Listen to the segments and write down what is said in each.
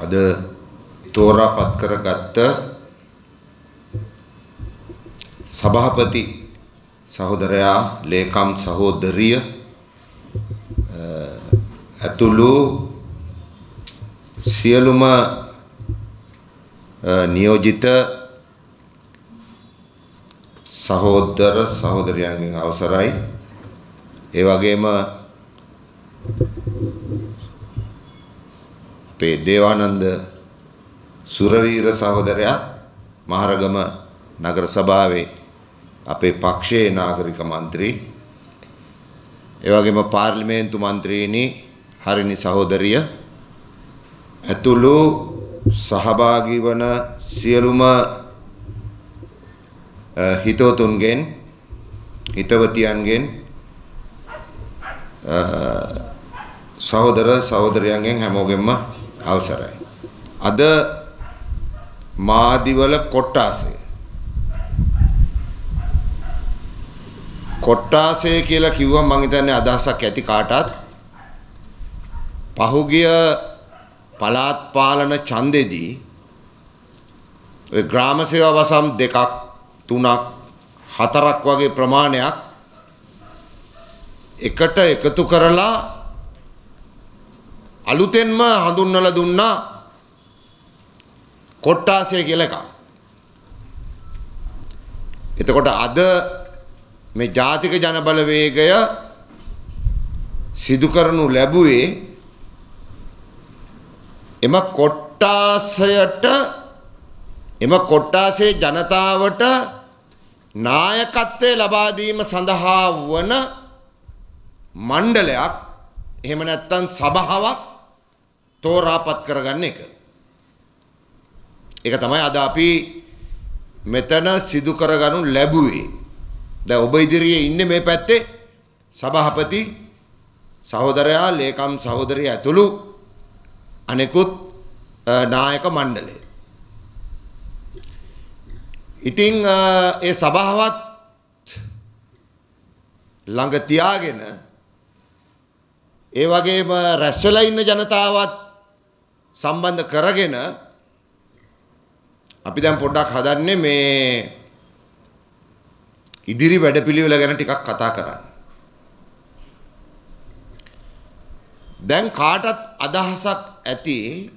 අද තෝරාපත් කරගත්ත සභාපති සහෝදරයා ලේකම් සහෝදරිය ඇතුළු සියලුම නියෝජිත සහෝදර සහෝදරයන්ගෙන් අවසරයි ඒ වගේම අපේ දේවානන්ද සුරවීර සහෝදරයා මහරගම නගර සභාවේ අපේ පක්ෂයේ නාගරික මන්ත්‍රී එවැගේම පාර්ලිමේන්තු මන්ත්‍රීනි හරිනි සහෝදරිය ඇතුළු සහභාගී වන සියලුම හිතවතුන්ගෙන් හිතවතියන්ගෙන් සහෝදර සහෝදරයන්ගෙන් හැමෝගෙන්ම අවසරයි. අද මාදිවල කොට්ටාසය. කොට්ටාසය කියලා කිව්වම මං හිතන්නේ අදහසක් ඇති කාටත්. පහුගිය පළාත් පාලන ඡන්දෙදී ඔය ග්‍රාම සේවා වසම් දෙකක් තුනක් හතරක් වගේ ප්‍රමාණයක් එකට එකතු කරලා අලුතෙන්ම හඳුන්වලා දුන්නා කොට්ටාසය කියලා එකක්. එතකොට අද මේ ජාතික ජනබලවේගය සිදු කරනු ලැබුවේ එම කොට්ටාසයට එම කොට්ටාසේ ජනතාවට නායකත්වය ලබා දීම සඳහා වන මණ්ඩලයක් එහෙම නැත්නම් සභාවක් තෝරාපත් කරගන්න එක. ඒක තමයි අද අපි මෙතන සිදු කරගනු ලැබුවේ. දැන් ඔබ ඉදිරියේ ඉන්නේ මේ පැත්තේ සභාපති සහෝදරයා ලේකම් සහෝදරිය ඇතුළු අනෙකුත් නායක මණ්ඩලය. ඉතින් ඒ සභාවත් ළඟ තියාගෙන ඒ වගේම රැස්වලා ඉන්න ජනතාවත් සම්බන්ධ කරගෙන අපි දැන් පොඩ්ඩක් හදන්නේ මේ ඉදිරි වැඩපිළිවෙල ගැන ටිකක් කතා කරන්න. දැන් කාටත් අදහසක් ඇති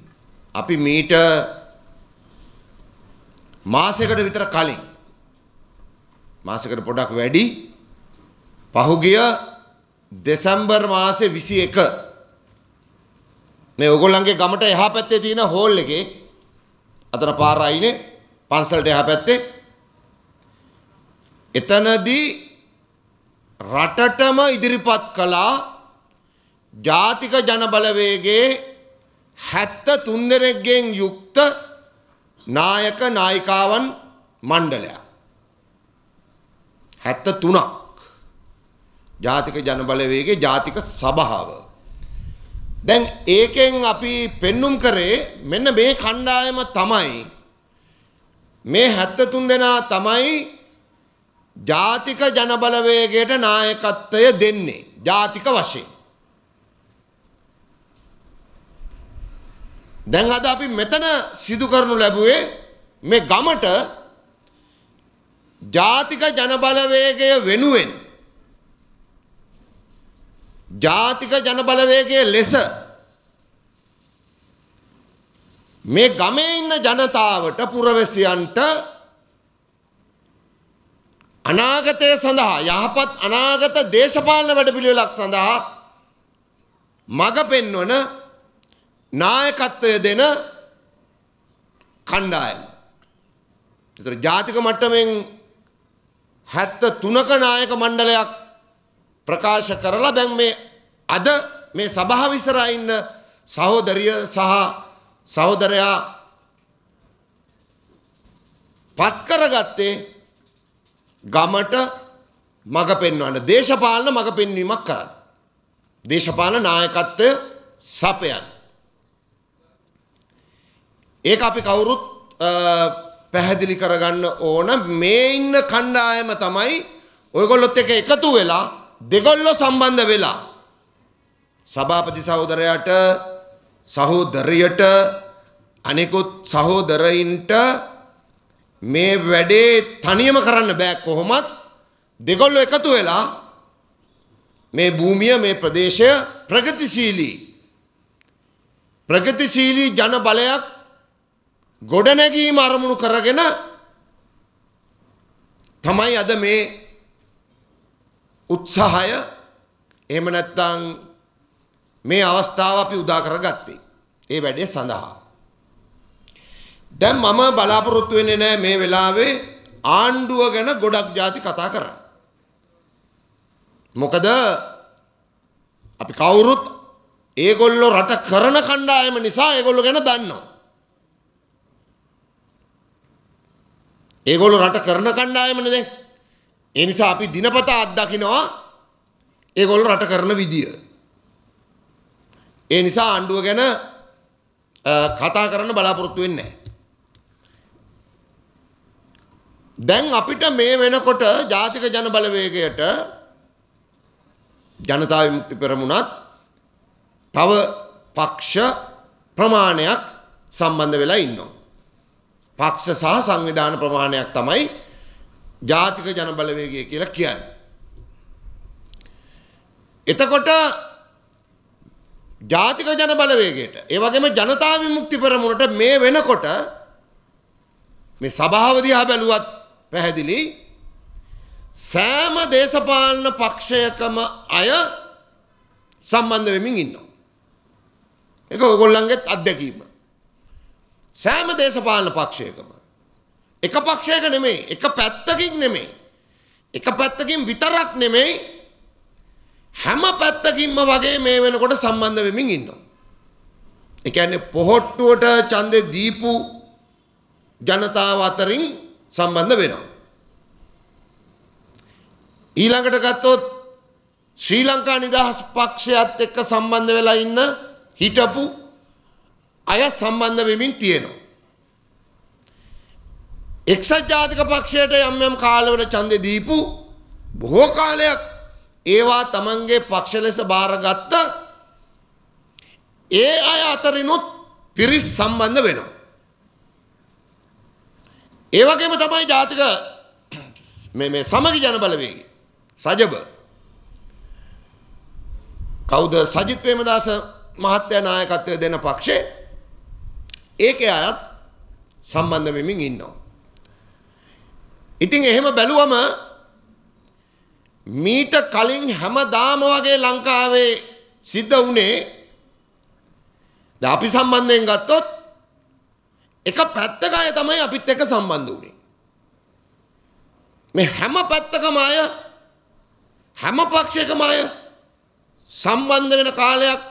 අපි මීට මාසයකට විතර කලින් මාසයකට පොඩක් වැඩි පහුගිය දෙසැම්බර් මාසේ 21 මේ ඔයගොල්ලන්ගේ ගමට එහා පැත්තේ තියෙන හෝල් එකේ අතන පාර අයිනේ පන්සලට එහා පැත්තේ එතනදී රටටම ඉදිරිපත් කළා ජාතික ජනබලවේගේ 73 දෙනෙක්ගෙන් යුක්ත නායක නායිකාවන් මණ්ඩලයක් 73ක් ජාතික ජනබලවේගේ ජාතික සභාව දැන් ඒකෙන් අපි පෙන්눔 කරේ මෙන්න මේ කණ්ඩායම තමයි මේ 73 දෙනා තමයි ජාතික ජනබලවේගයට නායකත්වය දෙන්නේ ජාතික වශයෙන් දැන් අද අපි මෙතන සිදු කරනු ලැබුවේ මේ ගමට ජාතික ජනබලවේගය වෙනුවෙන් ජාතික ජනබලවේගයේ ලෙස මේ ගමේ ඉන්න ජනතාවට පුරවැසියන්ට අනාගතය සඳහා යහපත් අනාගත දේශපාලන වැඩපිළිවෙලක් සඳහා මඟ පෙන්වන නායකත්වය දෙන කණ්ඩායම. ඒතර ජාතික මට්ටමින් 73ක නායක මණ්ඩලයක් ප්‍රකාශ කරලා දැන් මේ අද මේ සභාව ඉස්සරහා ඉන්න සහෝදරිය සහ සහෝදරයා පත් කරගත්තේ ගමට මඟ පෙන්වන්න දේශපාලන මඟ පෙන්වීමක් කරන්න. දේශපාලන නායකත්වය සපයන්න. ඒක අපි කවුරුත් පැහැදිලි කරගන්න ඕන මේ ඉන්න කණ්ඩායම තමයි ඔයගොල්ලොත් එක එකතු වෙලා දෙගොල්ලෝ සම්බන්ධ වෙලා සභාපති සහෝදරයාට සහෝදරයට අනෙකුත් සහෝදරයින්ට මේ වැඩේ තනියම කරන්න බෑ කොහොමත් දෙගොල්ලෝ එකතු වෙලා මේ භූමිය මේ ප්‍රදේශය ප්‍රගතිශීලී ප්‍රගතිශීලී ජන බලයක් ගොඩනැගීම අරමුණු කරගෙන තමයි අද මේ උත්සාහය එහෙම නැත්නම් මේ අවස්ථාව අපි උදා කරගත්තේ. ඒ වැඩේ සඳහා. දැන් මම බලාපොරොත්තු වෙන්නේ නැහැ මේ වෙලාවේ ආණ්ඩුව ගැන ගොඩක් ಜಾති කතා කරන්න. මොකද අපි කවුරුත් ඒගොල්ලෝ රට කරන කණ්ඩායම නිසා ඒගොල්ලෝ ගැන දන්නවා. ඒගොල්ලෝ රට කරන කණ්ඩායමනේ දැන්. ඒ නිසා අපි දිනපතා අත්දකිනවා ඒගොල්ලෝ රට කරන විදිය. ඒ නිසා ආණ්ඩුව ගැන කතා කරන්න බලාපොරොත්තු වෙන්නේ දැන් අපිට මේ වෙනකොට ජාතික ජන බලවේගයට ජනතා විමුක්ති පෙරමුණත් තව පක්ෂ ප්‍රමාණයක් සම්බන්ධ වෙලා ඉන්නවා. පක්ෂ සහ සංවිධාන ප්‍රමාණයක් තමයි ජාතික ජනබලවේගය කියලා කියන්නේ. එතකොට ජාතික ජනබලවේගයට ඒ වගේම ජනතා විමුක්ති පෙරමුණට මේ වෙනකොට මේ සභාව දිහා බැලුවත් පැහැදිලි සෑම දේශපාලන පක්ෂයකම අය සම්බන්ධ වෙමින් ඉන්නවා. ඒක ඔයගොල්ලන්ගේ අත්දැකීම. සෑම දේශපාලන පක්ෂයකම එක පක්ෂයක නෙමෙයි එක පැත්තකින් නෙමෙයි එක පැත්තකින් විතරක් නෙමෙයි හැම පැත්තකින්ම වගේ මේ වෙනකොට සම්බන්ධ වෙමින් ඉන්නවා. ඒ කියන්නේ පොහොට්ටුවට ඡන්දේ දීපු ජනතාව අතරින් සම්බන්ධ වෙනවා. ඊළඟට ගත්තොත් ශ්‍රී ලංකා නිදහස් පක්ෂයත් එක්ක සම්බන්ධ වෙලා ඉන්න හිටපු අය සම්බන්ධ වෙමින් තියෙනවා. එක්සත් ජාතික පක්ෂයට යම් යම් කාලවල ඡන්දෙ දීපු බොහෝ කාලයක් ඒවා තමන්ගේ පක්ෂ ලෙස බාරගත්ත ඒ අය අතරිනුත් පිරිස් සම්බන්ධ වෙනවා. ඒ වගේම තමයි ජාතික මේ මේ සමගි ජන බලවේගය සජබ කවුද සජිත් ප්‍රේමදාස මහත්තයා නායකත්වය දෙන පක්ෂේ ඒකේ අයත් සම්බන්ධ වෙමින් ඉන්නවා. ඉතින් එහෙම බැලුවම මීට කලින් හැමදාම වගේ ලංකාවේ සිද්ධ වුණේ දැන් අපි සම්බන්ධයෙන් ගත්තොත් එක පැත්තක අය තමයි අපිත් එක්ක සම්බන්ධ වුණේ. මේ හැම පැත්තකම අය හැම පක්ෂයකම අය සම්බන්ධ වෙන කාලයක්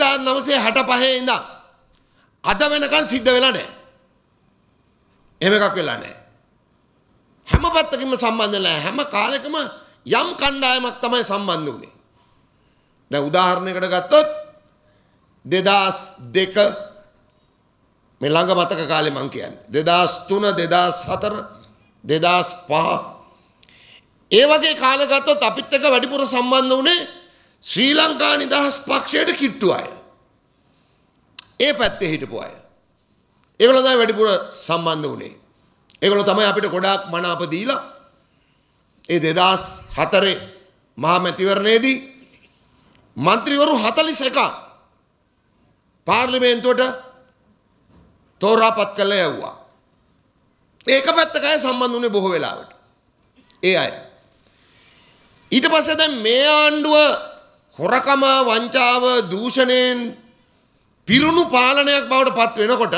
1965 ඉඳන් අද වෙනකන් සිද්ධ වෙලා නැහැ. එහෙම එකක් වෙලා නැහැ. හැම පැත්තකින්ම සම්බන්ධ නැහැ. හැම කාලෙකම යම් කණ්ඩායමක් තමයි සම්බන්ධ වුනේ. දැන් උදාහරණයකට ගත්තොත් 2002 මේ ළඟ මතක කාලේ මම කියන්නේ 2003 2004 2005 ඒ වගේ කාල ගත්තොත් අපිත් එක්ක වැඩිපුර සම්බන්ධ වුනේ ශ්‍රී ලංකා නිදහස් පක්ෂයට කිට්ටු අය. ඒ පැත්තේ හිටපු අය. ඒගොල්ලෝ තමයි වැඩිපුර සම්බන්ධ වුනේ. ඒගොල්ලෝ තමයි අපිට ගොඩාක් මනාප දීලා ඒ 2004 මහා මැතිවරණයේදී മന്ത്രിවරු 41 පාර්ලිමේන්තුවට තෝරාපත් කළා යවුවා. ඒක පැත්තකයි සම්බන්ධ වුණේ බොහෝ වෙලාවට. ඒ අය. ඊට පස්සේ දැන් මේ ආණ්ඩුව හොරකම වංචාව දූෂණයෙන් පිරුණු පාලනයක් බවට පත් වෙනකොට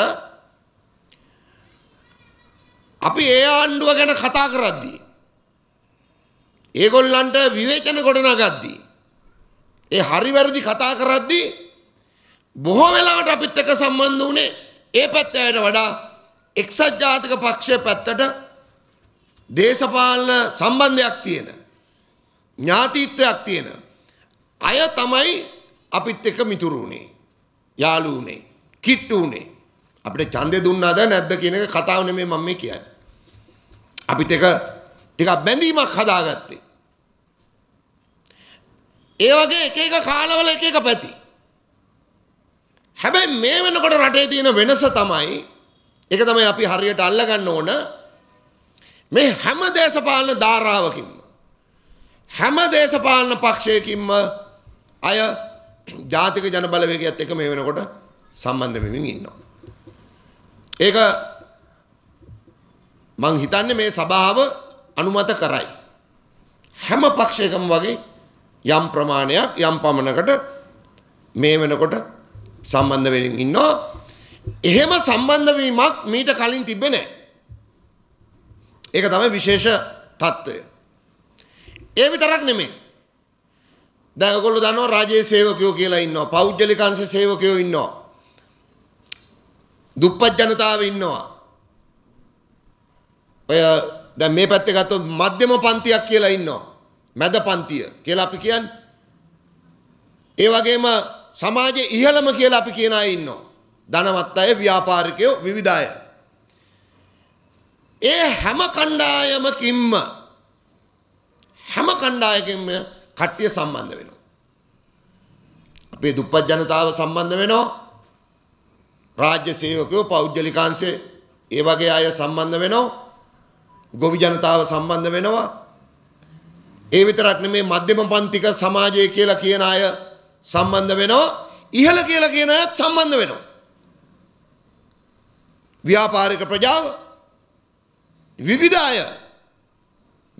අපි ඒ ආණ්ඩුව ගැන කතා කරද්දී. ඒගොල්ලන්ට විවේචන ගොඩනගද්දී. ඒ හරිවැරදි කතා කරද්දී බොහෝ වෙලාවට අපිත් එක සම්බන්ධ වනේ ඒ පැත්තයට වඩා එක්සත් ජාතික පක්ෂය පැත්තට දේශපාලන සම්බන්ධයක් තියෙන. ඥාතිත්වයක් තියෙන. අය තමයි අපිත් එක මිතුරුුණේ. යාලු වනේ කිට්ටු වනේ අපිට ඡන්දේ දුන්නාද නැද්ද කියන එක කතාව නෙමෙයි මම මේ කියන්නේ. අපිට එක ටිකක් බැඳීමක් හදාගත්තේ. ඒ වගේ එක එක කාලවල එක එක පැති. හැබැයි මේ වෙනකොට රටේ තියෙන වෙනස තමයි ඒක තමයි අපි හරියට අල්ලගන්න ඕන මේ හැම දේශපාලන ධාරාවකින්ම හැම දේශපාලන පක්ෂයකින්ම අය ජාතික ජනබලවේගයත් එක මේ වෙනකොට සම්බන්ධ වෙමින් ඉන්නවා. ඒක මං හිතන්නේ මේ සභාව අනුමත කරයි. හැම පක්ෂයකම වගේ යම් ප්‍රමාණයක් යම් පමණකට මේ වෙනකොට සම්බන්ධ වෙමින් ඉන්නවා. එහෙම සම්බන්ධ වීමක් මීට කලින් තිබ්බේ නැහැ. ඒක තමයි විශේෂ తত্ত্বය. ඒ විතරක් නෙමෙයි. දැන් ඔයගොල්ලෝ දන්නවා රාජ්‍ය සේවකයෝ කියලා ඉන්නවා. පෞද්ගලික අංශ සේවකයෝ ඉන්නවා. දුප්පත් ජනතාව ඉන්නවා. ඔය දැන් මේ පැත්තේ ගත්තොත් මධ්‍යම පන්තියක් කියලා ඉන්නවා. මැද පන්තිය කියලා අපි කියන්නේ. ඒ වගේම සමාජයේ ඉහළම කියලා අපි කියන අය ඉන්නවා. ධනවත් අය, ව්‍යාපාරිකයෝ, විවිධ අය. ඒ හැම කණ්ඩායමකින්ම හැම කණ්ඩායකින්ම කට්ටිය සම්බන්ධ වෙනවා. අපේ දුප්පත් ජනතාව සම්බන්ධ වෙනවා. රාජ්‍ය සේවකයෝ පෞද්ගලිකාංශේ ඒ වගේ අය සම්බන්ධ වෙනවා. ගොවි ජනතාව සම්බන්ධ වෙනවා. ඒ විතරක් නෙමේ මධ්‍යම පන්තික සමාජය කියලා කියන අය සම්බන්ධ වෙනවා. ඉහළ කියලා කියන අයත් සම්බන්ධ වෙනවා. ව්‍යාපාරික ප්‍රජාව විවිධ අය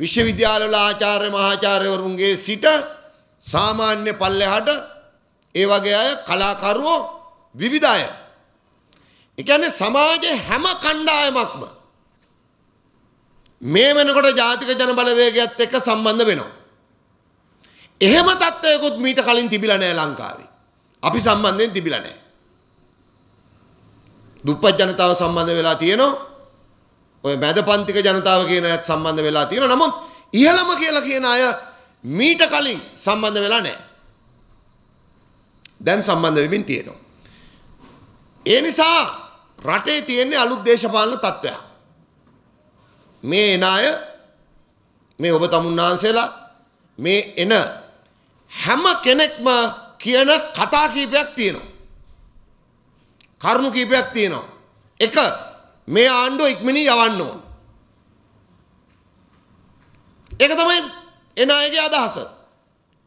විශ්වවිද්‍යාලවල ආචාර්ය මහාචාර්යවරුන්ගේ සිට සාමාන්‍ය පල්ලෙහාට ඒ වගේ අය කලාකරුවෝ විවිධ අය එකන්නේ සමාජයේ හැම කණ්ඩායමක්ම මේ වෙනකොට ජාතික ජන බලවේගයත් එක්ක සම්බන්ධ වෙනවා. එහෙම තත්ත්වයකුත් මීට කලින් තිබිලා නැහැ ලංකාවේ. අපි සම්බන්ධයෙන් තිබිලා නැහැ. දුප්පත් ජනතාව සම්බන්ධ වෙලා තියෙනවා. ඔය මැද පන්තික ජනතාව කියන අයත් සම්බන්ධ වෙලා තියෙනවා. නමුත් ඉහළම කියලා කියන අය මීට කලින් සම්බන්ධ වෙලා නැහැ. දැන් සම්බන්ධ වෙමින් තියෙනවා. ඒ නිසා රටේ තියෙන්නේ අලුත් දේශපාලන තත්ත්වයක්. මේ එන අය මේ ඔබ තමුන්නාන්සේලා මේ එන හැම කෙනෙක්ම කියන කතා කීපයක් තියෙනවා. කරුණු කීපයක් තියෙනවා. එක මේ ආණ්ඩුව ඉක්මනින් යවන්න ඕන. ඒක තමයි එන අයගේ අදහස.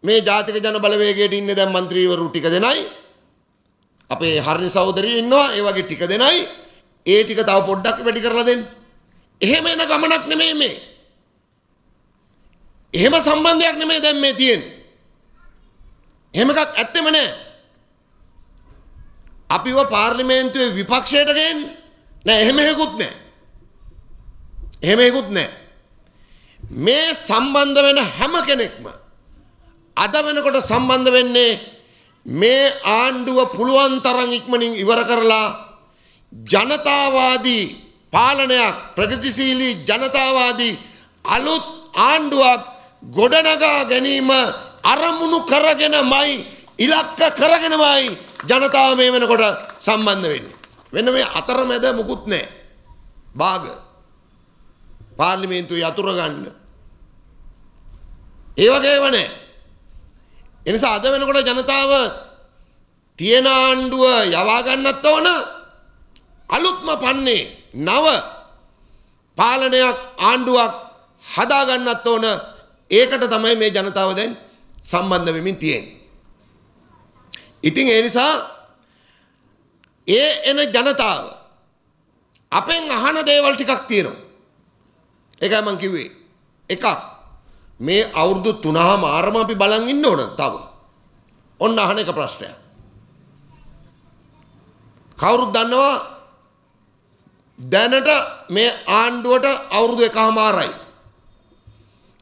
මේ ජාතික ජන බලවේගයට ඉන්නේ දැන් മന്ത്രിවරු ටික දෙනයි අපේ හරණ සහෝදරයෝ ඉන්නවා ඒ වගේ ටික දෙනයි ඒ ටික තව පොඩ්ඩක් වැඩි කරලා දෙන්න. එහෙම එන ගමනක් නෙමෙයි මේ. එහෙම සම්බන්ධයක් නෙමෙයි දැන් මේ තියෙන්නේ. එහෙම එකක් ඇත්තෙම නැහැ. අපිව පාර්ලිමේන්තුවේ විපක්ෂයට ගේන්නේ නෑ එහෙම හේකුත් නෑ. එහෙම හේකුත් නෑ. මේ සම්බන්ධ වෙන හැම කෙනෙක්ම අද වෙනකොට සම්බන්ධ වෙන්නේ මේ ආණ්ඩුව පුළුවන් තරම් ඉක්මනින් ඉවර කරලා ජනතාවාදී පාලනයක් ප්‍රගතිශීලී ජනතාවාදී අලුත් ආණ්ඩුවක් ගොඩනගා ගැනීම අරමුණු කරගෙනමයි ඉලක්ක කරගෙනමයි ජනතාව මේ වෙනකොට සම්බන්ධ වෙන්නේ. වෙන මේ අතරමැද මුකුත් නැහැ. භාග පාර්ලිමේන්තුවේ යතුරු ගන්න. ඒ වගේම නැහැ. එනිසා අද වෙනකොට ජනතාව තියෙන ආණ්ඩුව යවා ගන්නත් ඕන අලුත්ම පන්නේ නව පාලනයක් ආණ්ඩුවක් හදා ගන්නත් ඕන ඒකට තමයි මේ ජනතාව දැන් සම්බන්ධ වෙමින් තියෙන්නේ. ඉතින් ඒ නිසා ඒ එන ජනතාව අපෙන් අහන දේවල් ටිකක් තියෙනවා. ඒකයි මම කිව්වේ. එකක් මේ අවුරුදු 3ම ආරම අපි බලන් ඉන්න ඕන තව. ඔන්න අහන එක ප්‍රශ්නයක්. කවුරුද දන්නවා දැනට මේ ආණ්ඩුවට අවුරුදු 1මාරයි.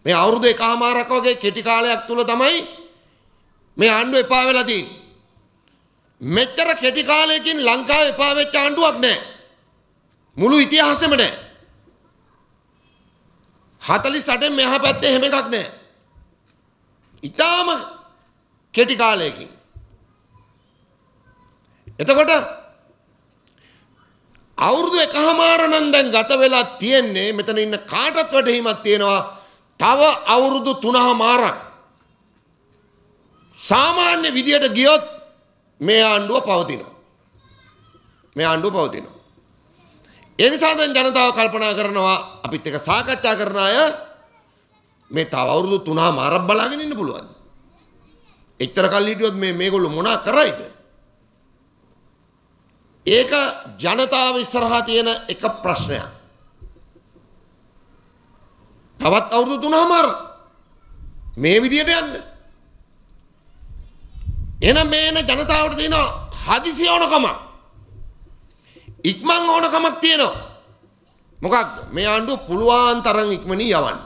මේ අවුරුදු 1මාරක් වගේ කෙටි කාලයක් තුල තමයි මේ ආණ්ඩුව එපා වෙලා තියෙන්නේ. මෙච්චර කෙටි කාලයකින් ලංකාවේ එපා වෙච්ච ආණ්ඩුවක් නැහැ. මුළු ඉතිහාසෙම නැහැ. හතලි සටෙන් මෙහා පැත්තේ හෙම එකක් නෑ. ඉතාම කෙටි කාලයකින්. එතකොට අවුරුදු එකහමාරණන් දැන් ගත වෙලා තියෙන්නේ මෙතන ඉන්න කාටත් වැටහීමක් තියෙනවා තව අවුරුදු තුනහමාරක් සාමාන්‍ය විදියට ගියොත් මේ ආණ්ඩුව පවතිනවා. මේ ආණ්ඩුව පවතිනවා. ඒ නිසා දැන් ජනතාව කල්පනා කරනවා අපිත් එක සාකච්ඡා කරන අය මේ තව අවුරුදු 3 මාරක් බලාගෙන ඉන්න පුළුවන්. එච්චර කල් හිටියොත් මේ මේගොල්ලෝ මොනා කරයිද? ඒක ජනතාව ඉස්සරහා තියෙන එක ප්‍රශ්නයක්. තවත් අවුරුදු 3 මාරක් මේ විදියට යන්න. එහෙනම් මේ එන ජනතාවට තියෙන හදිසි ඕනකමක් ඉක්මං ඕනකමක් තියෙනවා. මොකක්ද මේ ආණ්ඩුව පුළුවන් තරම් ඉක්මනින් යවන්න.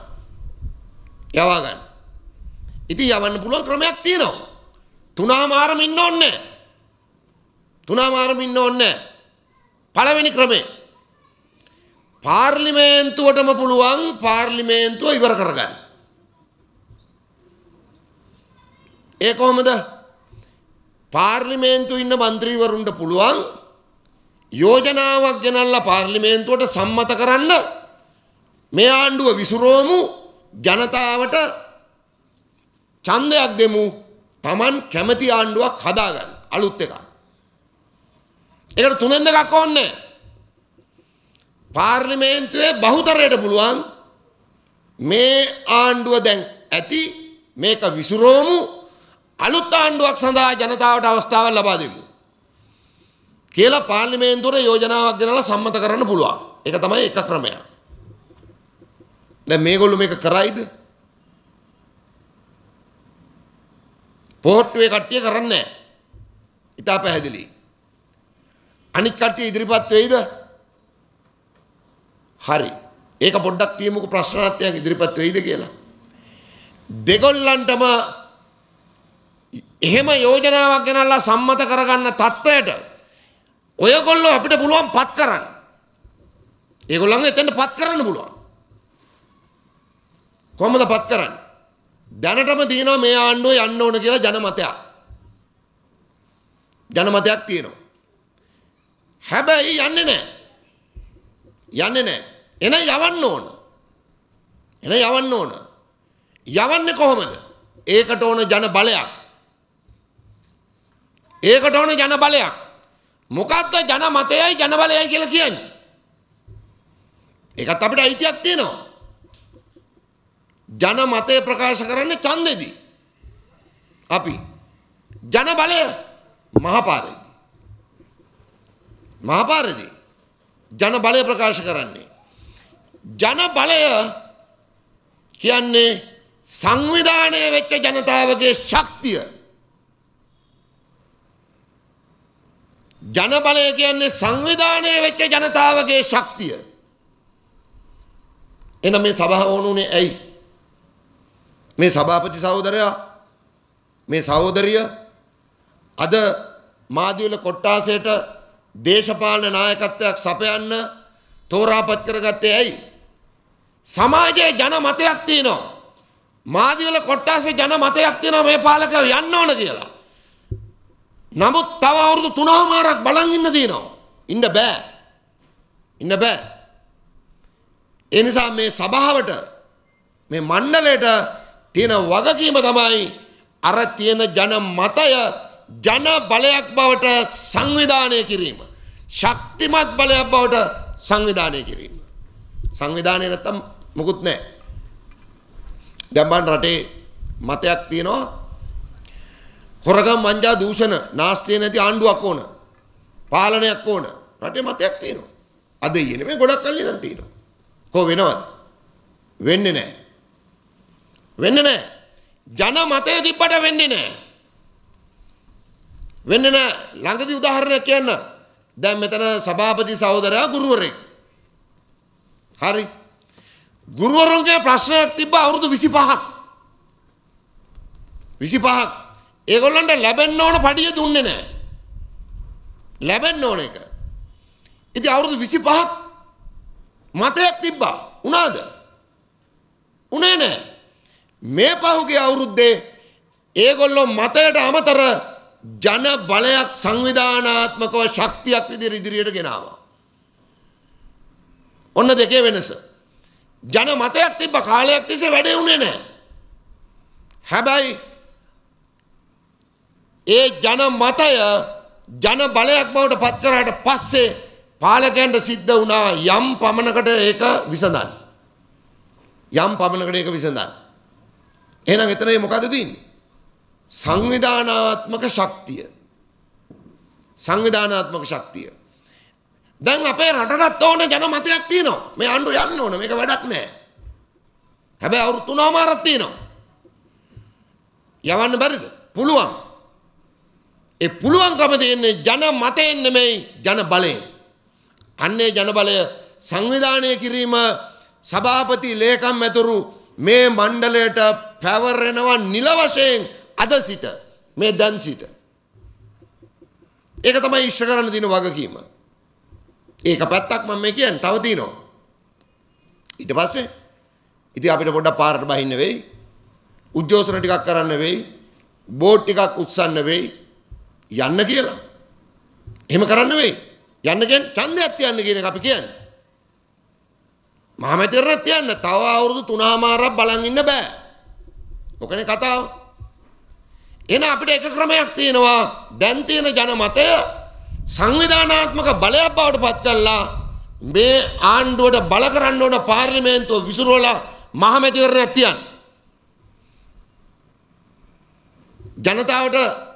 යවා ගන්න. ඉතින් යවන්න පුළුවන් ක්‍රමයක් තියෙනවා. තුනා මාරම ඉන්න ඕනේ. තුනා මාරම ඉන්න ඕනේ. පළවෙනි ක්‍රමේ පාර්ලිමේන්තුවටම පුළුවන් පාර්ලිමේන්තුව ඉවර කරගන්න. ඒ කොහොමද? පාර්ලිමේන්තුවේ ඉන්න മന്ത്രിවරුන්ට පුළුවන් යෝජනාවක් ගෙනල්ලා පාර්ලිමේන්තුවට සම්මත කරන්න මේ ආණ්ඩුව විසුරෝමු ජනතාවට ඡන්දයක් දෙමු Taman කැමති ආණ්ඩුවක් හදාගන්න අලුත් එකක් ඒකට තුනෙන් දෙකක් ඕනේ පාර්ලිමේන්තුවේ බහුතරයට පුළුවන් මේ ආණ්ඩුව දැන් ඇති මේක විසුරෝමු අලුත් ආණ්ඩුවක් සඳහා ජනතාවට අවස්ථාවක් ලබා දෙමු කියලා පාර්ලිමේන්තුවේ යෝජනාවක් ගෙනලා සම්මත කරන්න පුළුවන්. ඒක තමයි එක ක්‍රමයක්. දැන් මේගොල්ලෝ මේක කරයිද? පොහොට්ටුවේ කට්ටිය කරන්නේ නැහැ. ඉතා පැහැදිලි. අනිත් කට්ටිය ඉදිරිපත් වෙයිද? හරි. ඒක පොඩ්ඩක් තියමුකෝ ප්‍රශ්නාර්ථයක් ඉදිරිපත් වෙයිද කියලා. දෙගොල්ලන්ටම එහෙම යෝජනාවක් ගෙනල්ලා සම්මත කරගන්න තත්ත්වයට ඔයගොල්ලෝ අපිට පුළුවන් පත් කරන්න. ඒගොල්ලන්ව එතෙන්ට පත් කරන්න පුළුවන්. කොහොමද පත් කරන්නේ? දැනටම තියෙනවා මේ ආණ්ඩුව යන්න ඕන කියලා ජනමතයක්. ජනමතයක් තියෙනවා. හැබැයි යන්නේ නැහැ. යන්නේ නැහැ. එන යවන්න ඕන. එන යවන්න ඕන. යවන්නේ කොහොමද? ඒකට ඕන ජන බලයක්. ඒකට ඕන ජන බලයක්. මොකක්ද ජන මතයයි ජනබලයයි කියලා කියන්නේ. ඒකත් අපිට අයිතියක් තියෙනවා. ජන මතය ප්‍රකාශ කරන්නේ ඡන්දෙදී. අපි ජන බලය මහපාරේදී. මහපාරේදී ජන බලය ප්‍රකාශ කරන්නේ. ජන බලය කියන්නේ සංවිධානය වෙච්ච ජනතාවගේ ශක්තිය ජනබලය කියන්නේ සංවිධානය වෙච්ච ජනතාවගේ ශක්තිය. එන මේ සභාව ඕනුනේ ඇයි. මේ සභාපති සහෝදරයා මේ සහෝදරිය අද මාදියවල කොට්ටාසයට දේශපාලන නායකත්වයක් සපයන්න තෝරාපත් කරගත්තේ ඇයි. සමාජයේ ජන මතයක් තියෙනවා. මාදිවල කොට්ටාසේ ජන මතයක් තියෙනවා මේ පාලකව යන්න ඕන කියලා. නමුත් තව අවුරුදු තුනහමාරක් බලන් ඉන්න තියෙනවා. ඉන්න බෑ. ඉන්න බෑ. ඒ නිසා මේ සභාවට මේ මණ්ඩලයට තියෙන වගකීම තමයි අර තියෙන ජන මතය ජන බලයක් බවට සංවිධානය කිරීම. ශක්තිමත් බලයක් බවට සංවිධානය කිරීම. සංවිධානය නැත්තම් මොකුත් නැහැ. දැන් රටේ මතයක් තියෙනවා හොරගම් වංජා දූෂණ නාස්තිය නැති ආණ්ඩුවක් ඕන. පාලනයක් ඕන. රටේ මතයක් තියෙනවා. අද ඊයේ මේ ගොඩක් කල්ලි දැන් තියෙනවා. කොහොම වෙනවද? වෙන්නේ නැහැ. වෙන්නේ නැහැ. ජන මතය තිබ්බට වෙන්නේ නැහැ. වෙන්නේ නැහැ. ළඟදී උදාහරණයක් කියන්න. දැන් මෙතන සභාපති සහෝදරයා ගුරුවරයෙක්. හරි. ගුරුවරුන්ගේ ප්‍රශ්නයක් තිබ්බා අවුරුදු 25ක්. 25ක් ඒගොල්ලන්ට ලැබෙන්න ඕන පඩිය දුන්නේ නෑ. ලැබෙන්න ඕන එක. ඉති අවුරුදු විසි පහක් මතයක් තිබ්බා උනාද උනේ නෑ මේ පහුගේ අවුරුද්දේ ඒගොල්ලො මතයට අමතර ජන බලයක් සංවිධානාත්මකව ශක්තියක් විදිර ඉදිරියට ගෙනවා. ඔන්න දෙකේ වෙනස. ජන මතයක් තිබ්බ කාලයක් තිසේ වැඩේ උනේ නෑ. හැබැයි ඒ ජන මතය ජන බලයක් බවට පත්කරට පස්සේ පාලකයන්ට සිද්ධ වුණා යම් පමණකට ඒක විසඳන්න. යම් පමණකට ඒක විසඳන්න. එහෙනම් එතනයි මොකද තියෙන්නේ? සංවිධානාත්මක ශක්තිය. සංවිධානාත්මක ශක්තිය. දැන් අපේ රටටත් ඕන ජන මතයක් තියෙනවා. මේ ආණ්ඩුව යන්න ඕන. මේක වැඩක් නෑ. හැබැයි අවුරුදු 3මාරක් තියෙනවා. යවන්න බැරිද? පුළුවන්. ඒ පුළුවන්කම තියෙන්නේ ජන මතයෙන් නෙමෙයි ජන බලයෙන්. අන්නේ ජන බලය සංවිධානය කිරීම සභාපති ලේකම් ඇතුරු මේ මණ්ඩලයට පැවරෙනවා නිල වශයෙන් අද සිට මේ දැන් සිට. ඒක තමයි ඉෂ්ට කරන්න තියෙන වගකීම. ඒක පැත්තක් මම මේ කියන්නේ තව තියෙනවා. ඊට පස්සේ ඉතින් අපිට පොඩ්ඩක් පාරට බහින්න වෙයි. උද්ඝෝෂණ ටිකක් කරන්න වෙයි. බෝඩ් ටිකක් උත්සන්න වෙයි. යන්න කියලා. එහෙම කරන්න වෙයි. යන්න කියන්නේ ඡන්දයක් තියන්න කියන එක අපි කියන්නේ. මහමැතිවරණක් තියන්න තව අවුරුදු 3මාරක් බලන් ඉන්න බෑ. ඔකනේ කතාව. එන අපිට එක ක්‍රමයක් තියෙනවා. දැන් තියෙන ජනමතය සංවිධානාත්මක බලයක් බවට පත් කළා. මේ ආණ්ඩුවට බල කරන්න ඕන පාර්ලිමේන්තුව විසිරුවලා මහමැතිවරණයක් තියන්න. ජනතාවට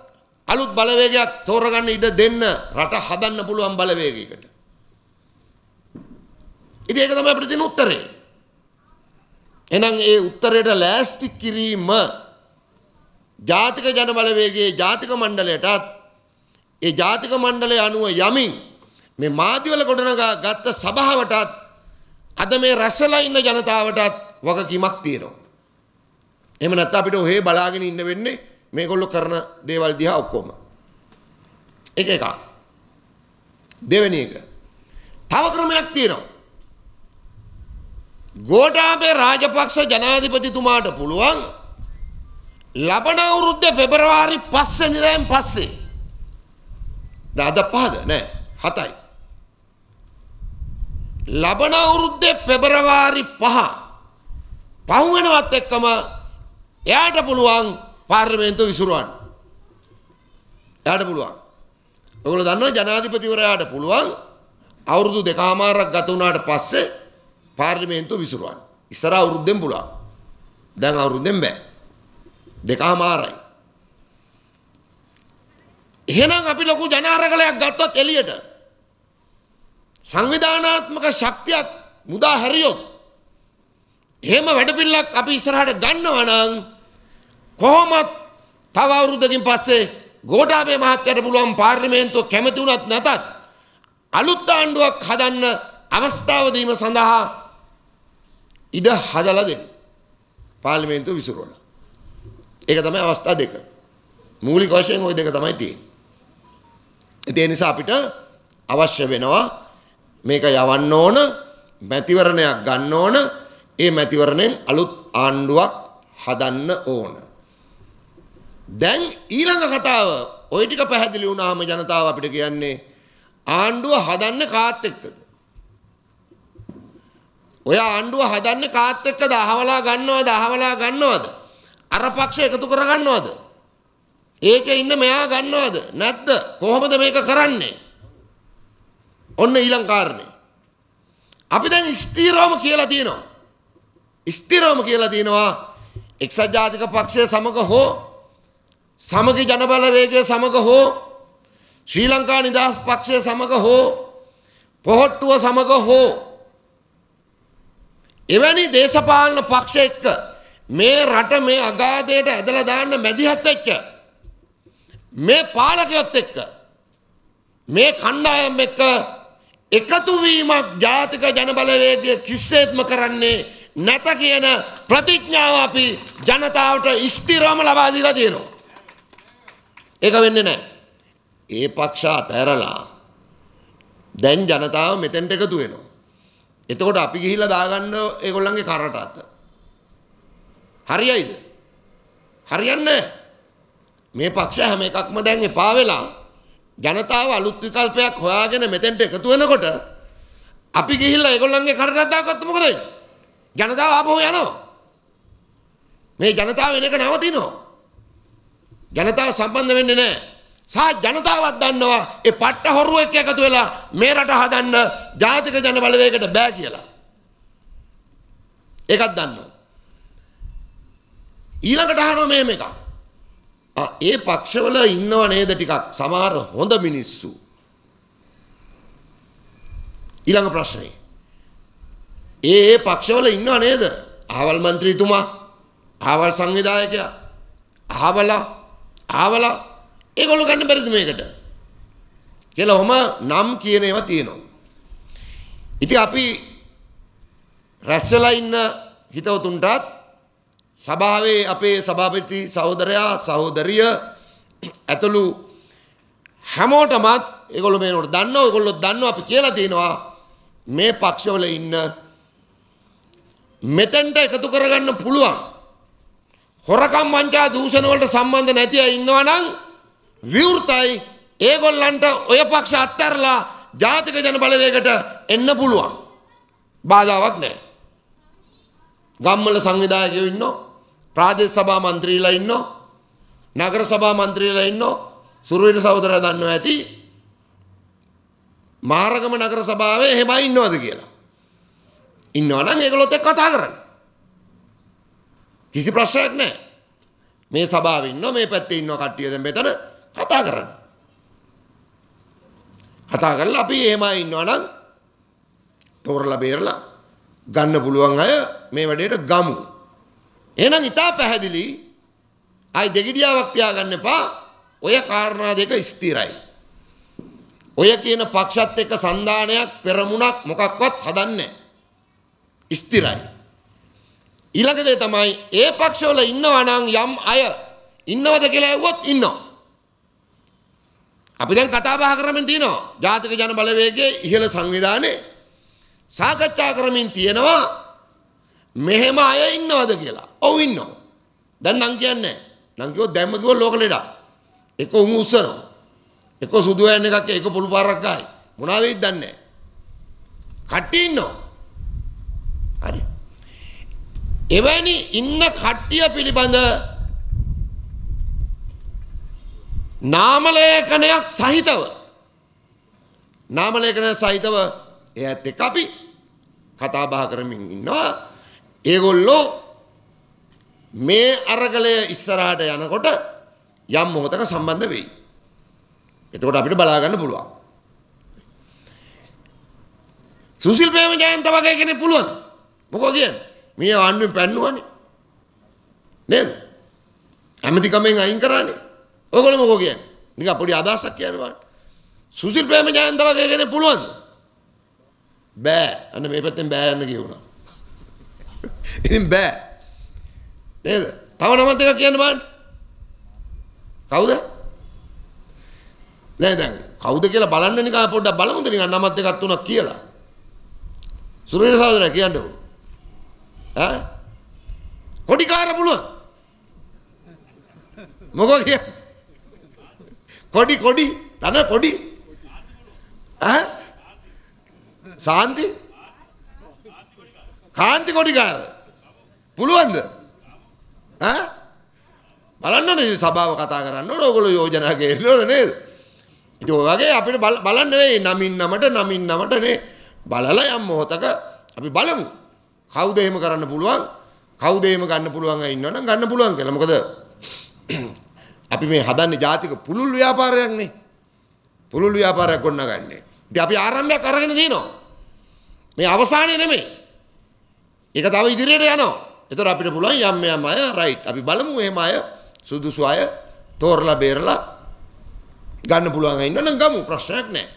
අලුත් බලවේගයක් තෝරගන්න ඉඩ දෙන්න රට හදන්න පුළුවන් බලවේගයකට. ඉතින් ඒක තමයි අපිට තියෙන උත්තරේ. එහෙනම් ඒ උත්තරයට ලෑස්ති කිරීම ජාතික ජන බලවේගයේ ජාතික මණ්ඩලයටත් ඒ ජාතික මණ්ඩලය අනුව යමින් මේ මාධ්‍යවල ගොඩනගා ගත්ත සභාවටත් අද මේ රැස්සලා ඉන්න ජනතාවටත් වගකීමක් තියෙනවා. එහෙම නැත්නම් අපිට ඔහේ බලාගෙන ඉන්න වෙන්නේ මේගොල්ලෝ කරන දේවල් දිහා ඔක්කොම. එක එකක්. දෙවෙනි එක. තව ක්‍රමයක් තියෙනවා. ගෝඨාභය රාජපක්ෂ ජනාධිපතිතුමාට පුළුවන් ලබන අවුරුද්දේ පෙබරවාරි 5 වෙනිදායින් පස්සේ දාද පහද නෑ හතයි ලබන අවුරුද්දේ පෙබරවාරි 5 පහුවෙනවත් එක්කම එයාට පුළුවන් පාර්ලමේන්තුව විසුරුවන්න. එයාට පුළුවන්. ඔයගොල්ලෝ දන්නවා ජනාධිපතිවරයාට පුළුවන් අවුරුදු දෙකමාරක් ගත වුණාට පස්සේ පාර්ලිමේන්තුව විසුරුවන්න. ඉස්සර අවුරුද්දෙන් පුළුවන්. දැන් අවුරුද්දෙන් බෑ. දෙකමාරයි. එහෙනම් අපි ලොකු ජනාරගලයක් ගත්තොත් එළියට සංවිධානාත්මක ශක්තියක් මුදා හැරියොත් එහෙම වැඩපිළිවෙලක් අපි ඉස්සරහට ගන්නවා නම් කොහොමත් තව අවුරුද්දකින් පස්සේ ගෝඨාභය මහත්තයාට පුළුවන් පාර්ලිමේන්තුව කැමති වුණත් නැතත් අලුත් ආණ්ඩුවක් හදන්න අවස්ථාව දීම සඳහා ඉඩ හදලා දෙන්න. පාර්ලිමේන්තුව විසිරුවලා. ඒක තමයි අවස්ථා දෙක. මූලික වශයෙන් ওই දෙක තමයි තියෙන්නේ. ඒ නිසා අපිට අවශ්‍ය වෙනවා මේක යවන්න ඕන මැතිවරණයක් ගන්න ඕන ඒ මැතිවරණයෙන් අලුත් ආණ්ඩුවක් හදන්න ඕන. දැන් ඊළඟ කතාව ඔය ටික පැහැදිලි වුණාම ජනතාව අපිට කියන්නේ ආණ්ඩුව හදන්න කාත් එක්කද? ඔය ආණ්ඩුව හදන්න කාත් එක්කද? අහවලා ගන්නවද? අහවලා ගන්නවද? අර පක්ෂ එකතු කර ගන්නවද? ඒකේ ඉන්න මෙයා ගන්නවද? නැද්ද? කොහොමද මේක කරන්නේ? ඔන්න ඊළඟ කාරණේ. අපි දැන් ස්ථිරවම කියලා තියෙනවා. ස්ථිරවම කියලා තියෙනවා එක්සත් ජාතික පක්ෂය සමග හෝ සමගි ජනබලවේගය සමග හෝ ශ්‍රී ලංකා නිදහස් පක්ෂය සමග හෝ පොහොට්ටුව සමග හෝ එවැනි දේශපාලන පක්ෂ එක්ක මේ රට මේ අගාධයට ඇදලා දාන්න මැදිහත් වෙච්ච මේ පාලකයොත් එක්ක මේ කණ්ඩායම් එක්ක එකතු වීමක් ජාතික ජනබලවේගය කිසිසේත්ම කරන්නේ නැත කියන ප්‍රතිඥාව අපි ජනතාවට ස්ථිරවම ලබා දීලා තියෙනවා ඒක වෙන්නේ නැහැ. ඒ පක්ෂ අතහැරලා දැන් ජනතාව මෙතෙන්ට එකතු වෙනවා. එතකොට අපි ගිහිල්ලා දාගන්න ඒගොල්ලන්ගේ කරට අත. හරියයිද? හරියන්නේ මේ පක්ෂ හැම එකක්ම දැන් එපා වෙලා ජනතාව අලුත් විකල්පයක් හොයාගෙන මෙතෙන්ට එකතු වෙනකොට අපි ගිහිල්ලා ඒගොල්ලන්ගේ කරට දාගත්තොත් මොකද වෙන්නේ? ජනතාව ආපහු යනවා. මේ ජනතාව එන එක නවතිනවා. ජනතාව සම්බන්ධ වෙන්නේ නැහැ. සහ ජනතාවත් දන්නවා ඒ පට්ට හොරුව එක්ක එකතු වෙලා මේ රට හදන්න ජාතික ජන බලවේගයට බෑ කියලා. ඒකත් දන්නවා. ඊළඟට අහනවා මේ මේක. ඒ පක්ෂවල ඉන්නව නේද ටිකක් සමහර හොඳ මිනිස්සු. ඊළඟ ප්‍රශ්නේ. ඒ ඒ පක්ෂවල ඉන්නව නේද? අහවල් മന്ത്രിතුමා, අහවල් සංවිධායකයා, අහවලා ආවලා ඒගොල්ලෝ ගන්න බැරිද මේකට කියලා ඔහම නම් කියන ඒවා තියෙනවා. ඉතින් අපි රැස් වෙලා ඉන්න හිතවතුන්ටත් සභාවේ අපේ සභාපති සහෝදරයා සහෝදරිය ඇතුළු හැමෝටමත් ඒගොල්ලෝ මේනට දන්නවා ඒගොල්ලෝ දන්නවා අපි කියලා තියෙනවා මේ පක්ෂවල ඉන්න මෙතෙන්ට එකතු කරගන්න පුළුවන් හොරකම් වංචා දූෂණ වලට සම්බන්ධ නැති අය ඉන්නවනම් විවෘතයි ඒගොල්ලන්ට ඔය පක්ෂ අත්හැරලා ජාතික ජන බලවේගයට එන්න පුළුවන්. බාධාවක් නැහැ. ගම්වල සංවිධායකයෝ ඉන්නවා. ප්‍රාදේශ සභා මන්ත්‍රීලා ඉන්නවා. නගර සභා මන්ත්‍රීලා ඉන්නවා. සුරවීර සහෝදරයා දන්නවා ඇති. මාරගම නගර සභාවේ එහෙමයි ඉන්නවද කියලා. ඉන්නවනම් ඒගොල්ලොත් එක්ක කතා කරන්න. කිසි ප්‍රශ්නයක් නැහැ. මේ සභාවේ ඉන්නවා මේ පැත්තේ ඉන්නවා කට්ටිය දැන් මෙතන කතා කරන්න. කතා කරලා අපි එහෙම ඉන්නවා නම් තෝරලා බේරලා ගන්න පුළුවන් අය මේ වැඩේට ගමු. එහෙනම් ඉතා පැහැදිලි ආයි දෙගිඩියාවක් තියාගන්න එපා. ඔය කාරණා දෙක ස්ථිරයි. ඔය කියන පක්ෂත් එක්ක සන්දානයක් පෙරමුණක් මොකක්වත් හදන්නේ නැහැ. ස්ථිරයි. ඊළඟදේ තමයි ඒ පක්ෂවල ඉන්නවනං යම් අය ඉන්නවද කියලා ඇව්වොත් ඉන්නවා. අපි දැන් කතාබහ කරමින් තියෙනවා ජාතික ජන බලවේගේ ඉහළ සංවිධානයේ සාකච්ඡා කරමින් තියෙනවා මෙහෙම අය ඉන්නවද කියලා. ඔව් ඉන්නවා. දැන් නම් කියන්නේ නම් කිව්වොත් දැම්ම කිව්වොත් ලෝක ලෙඩක්. එක උමු උස්සනවා. එක සුදු වෑන් එකක් එක පොළු පාරක් ආයි. මොනවා වෙයිද දන්නේ නැහැ. කට්ටි ඉන්නවා. එවැනි ඉන්න කට්ටිය පිළිබඳ නාමලේඛනයක් සහිතව නාමලේඛනය සහිතව එයත් එක්ක අපි කතා බහ කරමින් ඉන්නවා ඒගොල්ලෝ මේ අරගලය ඉස්සරහට යනකොට යම් මොහොතක සම්බන්ධ වෙයි. එතකොට අපිට බලා ගන්න පුළුවන්. සුසිල් ප්‍රේමජයන්ත වගේ කෙනෙක් පුළුවන්. මොකෝ කියන්නේ? මේ ආණ්ඩුවෙන් පැන්නුවනේ. නේද? ඇමතිකමෙන් අයින් කරානේ. ඔයගොල්ලෝ මොකෝ කියන්නේ? නිකන් පොඩි අදහසක් කියන්න බලන්න. සුසිල් ප්‍රේමජයන්ත වගේ කෙනෙක් පුළුවන්ද? බෑ. අන්න මේ පැත්තෙන් බෑ යන්න කියුණා. ඉතින් බෑ. නේද? තව නමක් එකක් කියන්න බලන්න. කවුද? නෑ දැන් කවුද කියලා බලන්න නිකන් පොඩ්ඩක් බලමු නිකන් නමක් දෙකක් තුනක් කියලා. සුරේන සහෝදරයා කියන්නකෝ. කොඩිකාර පුළුව මොකෝ කිය කොඩි කොඩි තන කොඩි සාන්ති කාන්ති කොඩිකාර පුළුවන්ද බලන්න සභාව කතා කරන්න රෝගොල යෝජනාගේ ලොන නේද ඉති වගේ අපිට බලන්න වේ නමින් නමට නමින් නමටනේ බලල යම් මොහොතක අපි බලමු කවුද එහෙම කරන්න පුළුවන්? කවුද එහෙම ගන්න පුළුවන් අය ඉන්නවනම් ගන්න පුළුවන් කියලා. මොකද අපි මේ හදන්නේ ජාතික පුළුල් ව්‍යාපාරයක්නේ. පුළුල් ව්‍යාපාරයක් ගොඩනගන්නේ. ඉතින් අපි ආරම්භයක් අරගෙන දිනවා. මේ අවසානේ නෙමෙයි. ඒක තව ඉදිරියට යනවා. ඒතර අපිට පුළුවන් යම් යම් අය රයිට්. අපි බලමු එහෙම අය සුදුසු අය තෝරලා බේරලා ගන්න පුළුවන් අය ඉන්නවනම් ගමු ප්‍රශ්නයක් නැහැ.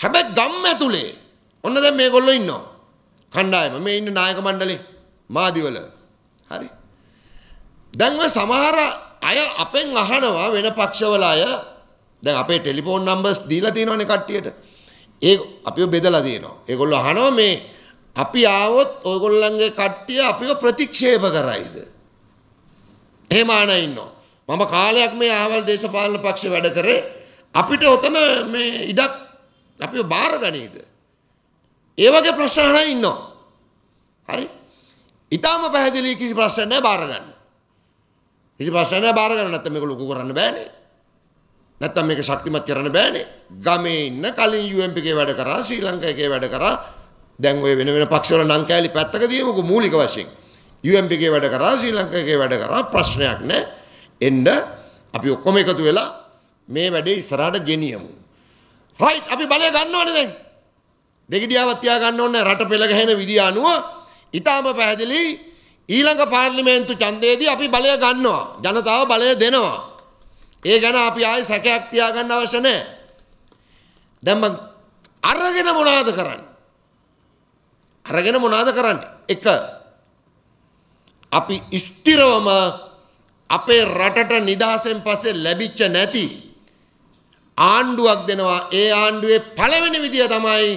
හැබැයි ගම් ඇතුලේ ඔන්න දැන් මේගොල්ලෝ ඉන්නවා. කණ්ඩායම මේ ඉන්න නායක මණ්ඩලේ මාදිවල. හරි. දැන් ඔය සමහර අය අපෙන් අහනවා වෙන පක්ෂවල අය දැන් අපේ ටෙලිෆෝන් නම්බර්ස් දීලා තියෙනවනේ කට්ටියට. ඒ අපිව බෙදලා තියෙනවා. ඒගොල්ලෝ අහනවා මේ අපි ආවොත් ඔයගොල්ලන්ගේ කට්ටිය අපිව ප්‍රතික්ෂේප කරයිද? එහෙම ආන ඉන්නවා. මම කාලයක් මේ ආවල් දේශපාලන පක්ෂේ වැඩ කරේ අපිට ඔතන මේ ඉඩක් අපිව බාර ගනේද? ඒ වගේ ප්‍රශ්න අහන ඉන්නවා. හරි? ඊටාම පැහැදිලි කිසි ප්‍රශ්න නැහැ බාර ගන්න. කිසි ප්‍රශ්න නැහැ බාර ගන්න නැත්නම් මේක ලොකු කරන්න බෑනේ. නැත්තම් මේක ශක්තිමත් කරන්න බෑනේ. ගමේ ඉන්න කලින් UMP එකේ වැඩ කරා, ශ්‍රී ලංකා එකේ වැඩ කරා. දැන් ඔය වෙන වෙන පක්ෂවල නම් කෑලි පැත්තක දියමුකෝ මූලික වශයෙන්. UMP එකේ වැඩ කරා, ශ්‍රී ලංකා එකේ වැඩ කරා ප්‍රශ්නයක් නෑ. එන්න අපි ඔක්කොම එකතු වෙලා මේ වැඩේ ඉස්සරහට ගෙනියමු. රයිට් අපි බලය ගන්නවනේ දැන්. දෙගිඩියාවත් තියාගන්න ඕන රට පෙළ ගැහෙන විදිය අනුව ඊටාම පැහැදිලි ඊළඟ පාර්ලිමේන්තු ඡන්දයේදී අපි බලය ගන්නවා ජනතාව බලය දෙනවා ඒ ගැන අපි ආයේ සැකයක් තියාගන්න අවශ්‍ය නැහැ දැන් මම අරගෙන මොනවාද කරන්නේ අරගෙන මොනවාද කරන්නේ එක අපි ස්ථිරවම අපේ රටට නිදහසෙන් පස්සේ ලැබිච්ච නැති ආණ්ඩුවක් දෙනවා ඒ ආණ්ඩුවේ පළවෙනි විදිය තමයි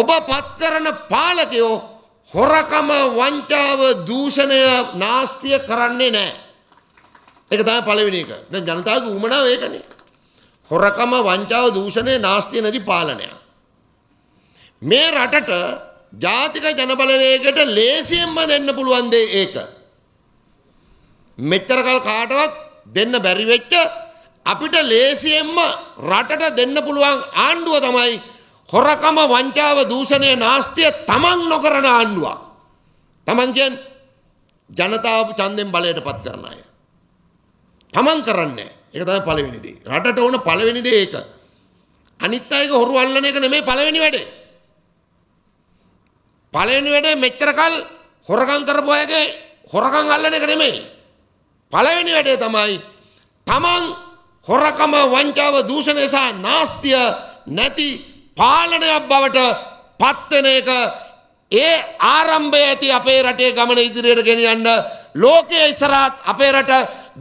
ඔබ පත්කරන පාලකයෝ හොරකම වංචාව දූෂණය නාස්තිය කරන්නේ නෑ. එක තම පලවෙනි එක ජනතාවක උමනාව ඒකනේ. හොරකම වංචාව දූෂණය නාස්තිය නැති පාලනය. මේ රටට ජාතික ජනබලවේගට ලේසියෙන්ම දෙන්න පුළුවන් දේ ඒක. මෙච්චර කල් කාටවත් දෙන්න බැරි වෙච්ච අපිට ලේසියෙන්ම රටට දෙන්න පුළුවන් ආණ්ඩුව තමයි හොරකම වංචාව දූෂණය නාස්තිය තමන් නොකරන ආණ්ඩුවක්. තමන් කියන් ජනතාව චන්දෙන් බලයට පත් කරන අය. තමන් කරන්නේ ඒක තමයි පළවෙනි දේ. රටට ඕන පළවෙනි දේ ඒක. අනිත් අයක හොරු අල්ලන එක නෙමෙයි පළවෙනි වැඩේ. පළවෙනි වැඩේ මෙච්චර කල් හොරකම් කරපු අයගේ හොරකම් අල්ලන එක නෙමෙයි. පළවෙනි වැඩේ තමයි තමන් හොරකම වංචාව දූෂණය සහ නාස්තිය නැති පාලනයක් බවට පත්වෙන එක ඒ ආරම්භය ඇති අපේ රටේ ගමන ඉදිරියට ගෙනියන්න ලෝකයේ ඉස්සරහත් අපේ රට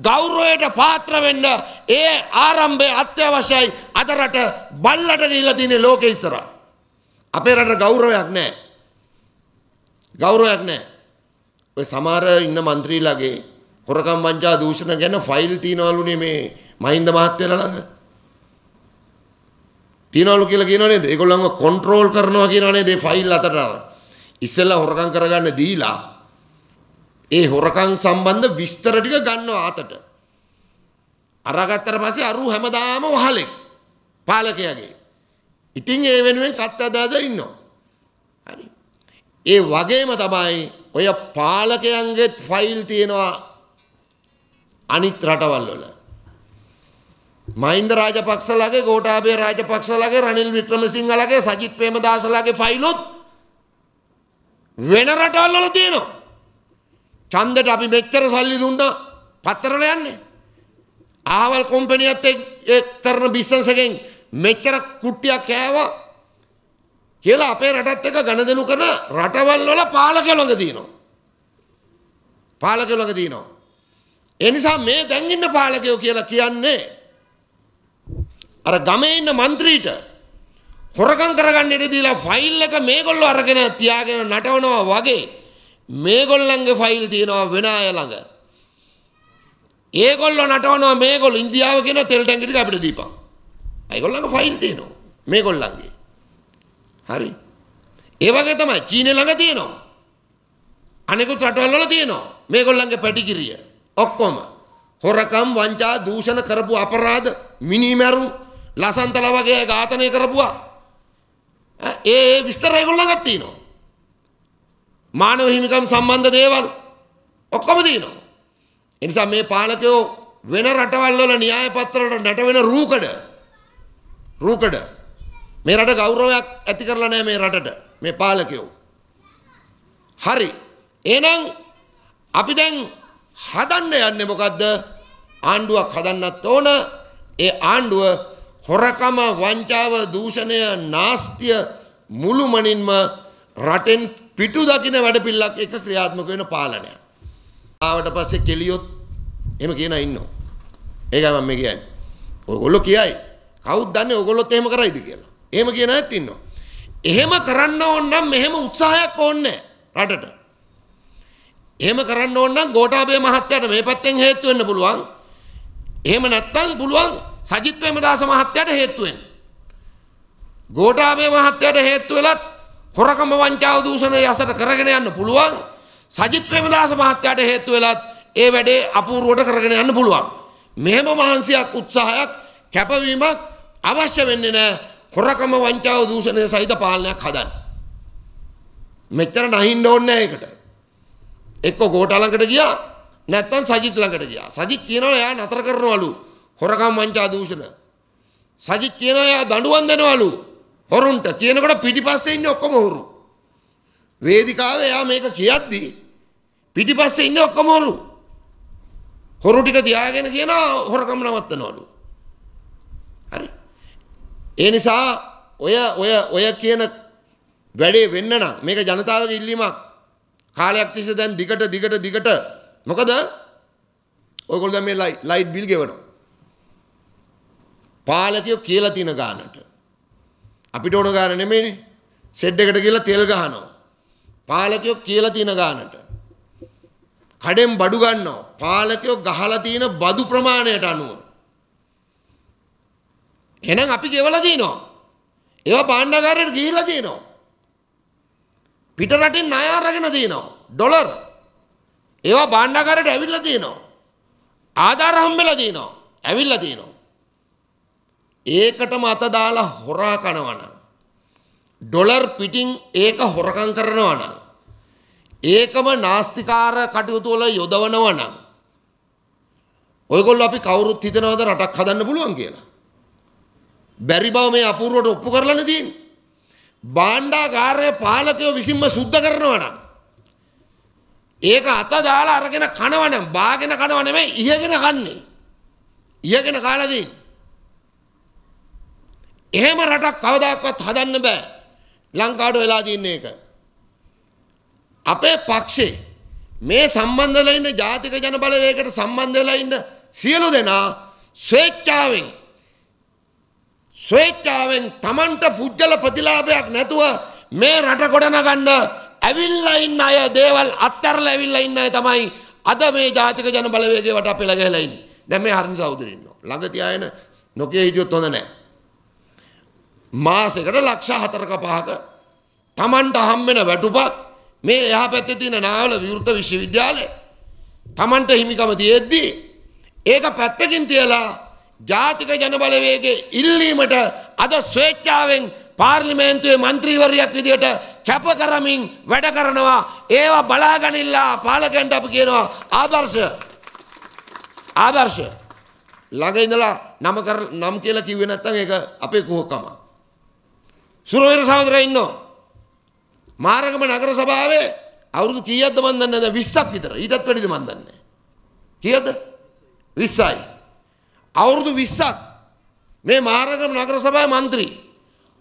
ගෞරවයට පාත්‍ර වෙන්න ඒ ආරම්භය අත්‍යවශ්‍යයි අද රට බල්ලට දීලා තියෙන ලෝකයේ ඉස්සර අපේ රට ගෞරවයක් නැහැ ගෞරවයක් නැහැ ඔය සමහර ඉන්න മന്ത്രിලාගේ හොරකම් වංචා දූෂණ ගැන ෆයිල් තියනවලුනේ මේ මහින්ද මහත්තයලා ළඟ තියනවලු කියලා කියනව නේද? ඒගොල්ලන්ව කන්ට්‍රෝල් කරනවා කියනව නේද? ඒ ෆයිල් අතට අර. ඉස්සෙල්ලා හොරකම් කරගන්න දීලා ඒ හොරකම් සම්බන්ධ විස්තර ටික ගන්නවා අතට. අරගත්තට පස්සේ අරු හැමදාම වහලෙක් පාලකයාගේ. ඉතින් ඒ වෙනුවෙන් කත්තදාද ඉන්නවා. හරි. ඒ වගේම තමයි ඔය පාලකයන්ගේ ෆයිල් තියෙනවා අනිත් රටවල් වල. මහින්ද රාජපක්ෂලගේ ගෝඨාභය රාජපක්ෂලගේ රනිල් වික්‍රමසිංහලගේ සජිත් ප්‍රේමදාසලගේ ෆයිලොත් වෙන රටවල් වල තියෙනවා. ඡන්දට අපි මෙච්චර සල්ලි දුන්නා පත්තරල යන්නේ. ආවල් කම්පැනියත් ඒ කරන බිස්නස් එකෙන් මෙච්චර කුට්ටියක් කෑවා කියලා අපේ රටත් එක්ක ගණදෙනු කරන රටවල් වල පාලකයෝ ළඟ තියෙනවා. පාලකයෝ ළඟ තියෙනවා. ඒ නිසා මේ දැන් ඉන්න පාලකයෝ කියලා කියන්නේ අර ගමේ ඉන්න മന്ത്രීට හොරකම් කරගන්න ඉඩ දීලා ෆයිල් එක මේගොල්ලෝ අරගෙන තියාගෙන නටවනවා වගේ මේගොල්ලන්ගේ ෆයිල් තියෙනවා වෙන අය ළඟ. ඒගොල්ලෝ නටවනවා මේගොල්ලෝ ඉන්දියාව කියන තෙල් ටැංකිය ටික අපිට දීපන්. ඒගොල්ලන්ගේ ෆයිල් තියෙනවා මේගොල්ලන්ගේ. හරි. ඒ වගේ තමයි චීනේ ළඟ තියෙනවා. අනෙකුත් රටවල් වල තියෙනවා මේගොල්ලන්ගේ පැටිකිරිය. ඔක්කොම හොරකම් වංචා දූෂණ කරපු අපරාධ මිනිමැරුම් ලසන්තල වගේ ඝාතනය කරපුවා. ඒ විස්තර ඒගොල්ලෝ ගත්තිනවා. මානව හිමිකම් සම්බන්ධ දේවල් ඔක්කොම දිනවා. ඒ නිසා මේ පාලකයෝ වෙන රටවල් වල න්‍යාය පත්‍ර වල නැටවෙන රූකඩ රූකඩ මේ රට ගෞරවයක් ඇති කරලා නැහැ මේ රටට මේ පාලකයෝ හරි එහෙනම් අපි දැන් හදන්න යන්නේ මොකද්ද ආණ්ඩුවක් හදන්නත් ඕන ඒ ආණ්ඩුව හොරකම වංචාව දූෂණය නාස්තිය මුළුමනින්ම රටෙන් පිටු දකින වැඩපිල්ලක් එක ක්‍රියාත්මක වෙන පාලනයක්. ආවට පස්සේ කෙලියොත් එහෙම කියන ඉන්නවා. ඒකයි මම කියන්නේ. ඔයගොල්ලෝ කියයි. කවුද දන්නේ ඔයගොල්ලොත් එහෙම කරයිද කියලා. එහෙම කියන අයත් ඉන්නවා. එහෙම කරන්න ඕන නම් මෙහෙම උත්සාහයක් ඕනේ රටට. එහෙම කරන්න ඕන නම් ගෝඨාභය මහත්තයාට මේ පැත්තෙන් හේතු වෙන්න පුළුවන්. එහෙම නැත්නම් පුළුවන් සජිත් ප්‍රේමදාස මහත්තයාට හේතු වෙන. ගෝඨාභය මහත්තයාට හේතු වෙලත් හොරකම වංචාව දූෂණය යසට කරගෙන යන්න පුළුවන්. සජිත් ප්‍රේමදාස මහත්තයාට හේතු වෙලත් ඒ වැඩේ අපූර්වට කරගෙන යන්න පුළුවන්. මෙහෙම මහන්සියක් උත්සාහයක් කැපවීමක් අවශ්‍ය වෙන්නේ නැහැ. හොරකම වංචාව දූෂණය සහිත පාලනයක් හදන්න. මෙච්චර නැහින්න ඕනේ නැහැ ඒකට. එක්ක ගෝඨා ළඟට ගියා නැත්තම් සජිත් ළඟට ගියා. සජිත් කියනවා එයා නතර කරනවලු. හොරකම් වංචා දූෂණ. සජිත් කියනවා එයා දඬුවම් දෙනවලු හොරුන්ට කියනකොට පිටිපස්සේ ඉන්නේ ඔක්කොම හොරු. වේදිකාවේ එයා මේක කියද්දි පිටිපස්සේ ඉන්නේ ඔක්කොම හොරු. හොරු ටික තියාගෙන කියනවා හොරකම් නවත්තනවලු. හරි. ඒ නිසා ඔය ඔය ඔය කියන වැඩේ වෙන්න නම් මේක ජනතාවගේ ඉල්ලීමක් කාලයක් තිස්සේ දැන් දිගට දිගට දිගට මොකද ඔයගොල්ලෝ දැන් මේ ලයිට් බිල් ගෙවනවා පාලකයෝ කියලා තියෙන ගානට. අපිට ඕන ගාන නෙමෙයිනේ. සෙඩ් එකට කියලා තෙල් ගහනවා. පාලකයෝ කියලා තියෙන ගානට. කඩෙන් බඩු ගන්නවා. පාලකයෝ ගහලා තියෙන බදු ප්‍රමාණයට අනුව. එහෙනම් අපි ගෙවලා තිනවා. ඒවා භාණ්ඩාගාරයට ගිහිල්ලා තිනවා. පිට රටින් ණය අරගෙන තිනවා. ඩොලර්. ඒවා භාණ්ඩාගාරයට ඇවිල්ලා තිනවා. ආධාර හම්බෙලා තිනවා. ඇවිල්ලා තිනවා. ඒකටම අත දාලා හොරා කනවනම් ඩොලර් පිටින් ඒක හොරකම් කරනවනම් ඒකම නාස්තිකාර කටයුතු වල යොදවනවනම් ඔයගොල්ලෝ අපි කවුරුත් හිතනවද රටක් හදන්න පුළුවන් කියලා බැරි බව මේ අපූර්වට ඔප්පු කරලානේ තියෙන්නේ බාණ්ඩාගාරය පාලකයෝ විසින්ම සුද්ධ කරනවනම් ඒක අත දාලා අරගෙන කනවනම් බාගෙන කනව නෙමෙයි ඉහගෙන කන්නේ ඉහගෙන කාලා දෙන්නේ එහෙම රටක් කවදාක්වත් හදන්න බෑ ලංකාවට වෙලා තියන්නේ එක. අපේ පක්ෂේ මේ සම්බන්ධලා ඉන්න ජාතික ජනබලවේගයට සම්බන්ධ වෙලා ඉන්න සියලු දෙනා ස්වේච්ඡාවෙන් ස්වේච්ඡාවෙන් Tamanට පුජ්‍යල ප්‍රතිලාභයක් නැතුව මේ රට ගොඩනගන්න ඇවිල්ලා ඉන්න අය දේවල් අත්හැරලා ඇවිල්ලා ඉන්න අය තමයි අද මේ ජාතික ජනබලවේගය වට අපේ ළඟ හැලෙන්නේ. දැන් මේ හරින් සහෝදරින් ඉන්නවා. ළඟ තියාගෙන නොකිය හිටියොත් හොඳ නැහැ. මාසෙකට ලක්ෂ හතරක පහක තමන්ට හම්බෙන වැටුපක් මේ එයා පැත්තේ තියෙන නාවල විවෘත විශ්වවිද්‍යාලය තමන්ට හිමිකම තියෙද්දී ඒක පැත්තකින් තියලා ජාතික ජනබලවේගේ ඉල්ලීමට අද ස්වේච්ඡාවෙන් පාර්ලිමේන්තුවේ මන්ත්‍රීවරයක් විදියට කැප කරමින් වැඩ කරනවා ඒවා බලාගනිල්ලා පාලකයන්ට අපි කියනවා ආදර්ශ ආදර්ශ ළඟ ඉඳලා නම කර නම් කියලා කිව්වේ නැත්නම් ඒක අපේ කුහකමක් සුරවීර සහෝදරයා ඉන්නවා. මාරගම නගර සභාවේ අවුරුදු කීයක්ද මන් දන්නේ නැහැ 20ක් විතර. ඊටත් වැඩිද මන් දන්නේ නැහැ. කීයද? 20යි. අවුරුදු 20ක් මේ මාරගම නගර සභාවේ മന്ത്രി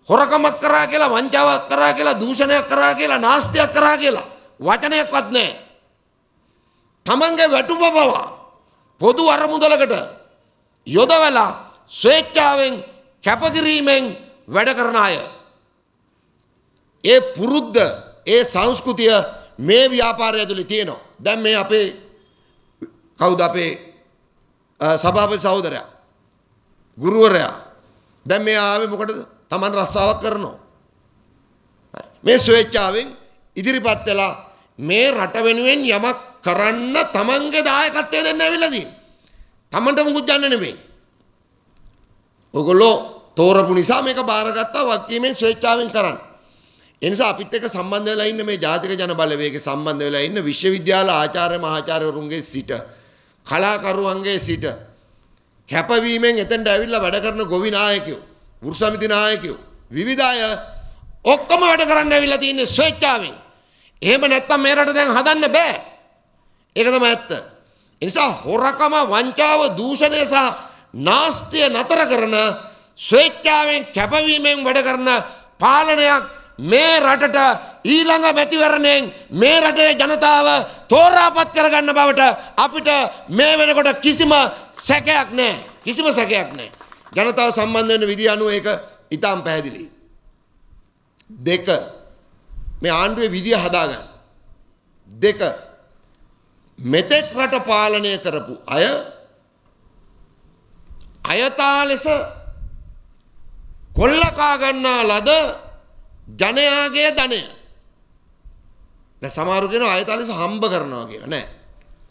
හොරකමක් කරා කියලා වංචාවක් කරා කියලා දූෂණයක් කරා කියලා නාස්තියක් කරා කියලා වචනයක්වත් නැහැ. තමන්ගේ වැටුප පවා පොදු අරමුදලකට යොදවලා ස්වේච්ඡාවෙන් කැපකිරීමෙන් වැඩ කරන අය ඒ පුරුද්ද ඒ සංස්කෘතිය මේ ව්‍යාපාරය ඇතුළේ තියෙනවා. දැන් මේ අපේ කවුද අපේ සභාපති සහෝදරයා ගුරුවරයා දැන් මේ ආවේ මොකටද? Taman රස්සාවක් කරනවා. මේ ස්වේච්ඡාවෙන් ඉදිරිපත් වෙලා මේ රට වෙනුවෙන් යමක් කරන්න තමන්ගේ දායකත්වය දෙන්න ඇවිල්ලා තියෙනවා. තමන්ට මුකුත් ගන්න නෙමෙයි. ඔගොල්ලෝ තෝරපු නිසා මේක බාරගත්තා වගකීමෙන් ස්වේච්ඡාවෙන් කරන්නේ. ඒ නිසා අපිත් එක්ක සම්බන්ධ වෙලා ඉන්න මේ ජාතික ජන බලවේගයේ සම්බන්ධ වෙලා ඉන්න විශ්වවිද්‍යාල ආචාර්ය මහාචාර්යවරුන්ගේ සිට කලාකරුවන්ගේ සිට කැපවීමෙන් එතෙන්ට ඇවිල්ලා වැඩ කරන ගොවි නායකයෝ වෘෂ සමිති නායකයෝ විවිධ අය ඔක්කොම වැඩ කරන්න ඇවිල්ලා තින්නේ ස්වේච්ඡාවෙන්. එහෙම නැත්තම් මේ රට දැන් හදන්න බෑ. ඒක තමයි ඇත්ත. ඒ නිසා හොරකම වංචාව දූෂණය සහ නාස්තිය නතර කරන ස්වේච්ඡාවෙන් කැපවීමෙන් වැඩ කරන පාලනයක් මේ රටට ඊළඟ මැතිවරණයෙන් මේ රටේ ජනතාව තෝරාපත් කරගන්න බවට අපිට මේ වෙනකොට කිසිම සැකයක් නෑ කිසිම සැකයක් නෑ. ජනතාව සම්බන්ධ වෙන විදිහ අනුව ඒක ඊටාම් පැහැදිලි. දෙක මේ ආණ්ඩුවේ විදිය හදාගන්න. දෙක මෙතෙක් රට පාලනය කරපු අය අයතා ලෙස කොල්ලකා ගන්නා ලද ජනයාගේ ධනය. දැන් සමහරු කියනවා ආයතනස හම්බ කරනවා කියලා නෑ.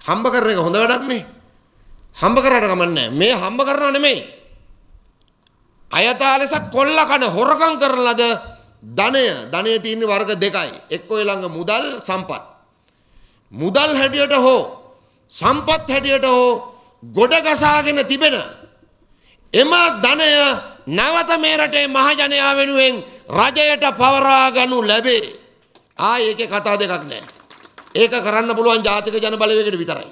හම්බ කරන එක හොඳ වැඩක් නේ. හම්බ කරාට කමන්නේ මේ හම්බ කරනා නෙමෙයි. අයතාලෙසක් කොල්ල කන හොරකම් කරන ලද ධනය ධනය තියෙන වර්ග දෙකයි. එක්ක ඔය ළඟ මුදල් සම්පත්. මුදල් හැටියට හෝ සම්පත් හැටියට හෝ ගොඩ ගසාගෙන තිබෙන එම ධනය නැවත මේ රටේ මහජනයා වෙනුවෙන් රජයට පවරාගනු ලැබේ ආ ඒක කතා දෙකක් නෑ. ඒක කරන්න පුළුවන් ජාතික ජන බලවකට විතරයි.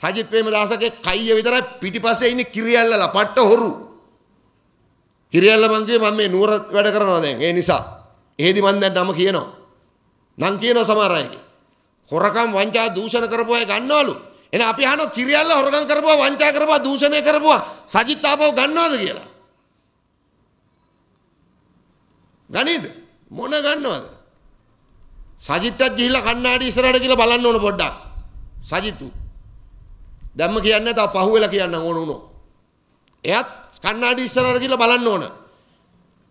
සජිත්වේම දසක කයිය විතර පිටිපසේ ඉන්න කිරියල්ලලා පට්ට හොරු. කිරියල්ල මංගේ මම මේ නුවර වැඩ කරනවා දැන් ඒ නිසා එහෙදි මන් දැන් නම කියනවා. නම් කියනවා සමහර අය. හොරකම් වංචා දූෂණ කරපු අය ගන්නවලු. එහෙනම් අපි අහනවා කිරියල්ල හොරකම් කරපුවා වංචා කරපුවා දූෂණය කරපුවා සජිත් ආපහු ගන්නවද කියලා. ගනේද මොන ගන්නවද? සජිත්තත් ගිහිල්ලා කණ්ණාඩි ඉස්සරහට කියලා බලන්න ඕන පොඩ්ඩක්. සජිතු. දැම්ම කියන්නේ තා පහුවෙලා කියන්න ඕන උනෝ. එයත් කණ්ණාඩි ඉස්සරහට කියලා බලන්න ඕන.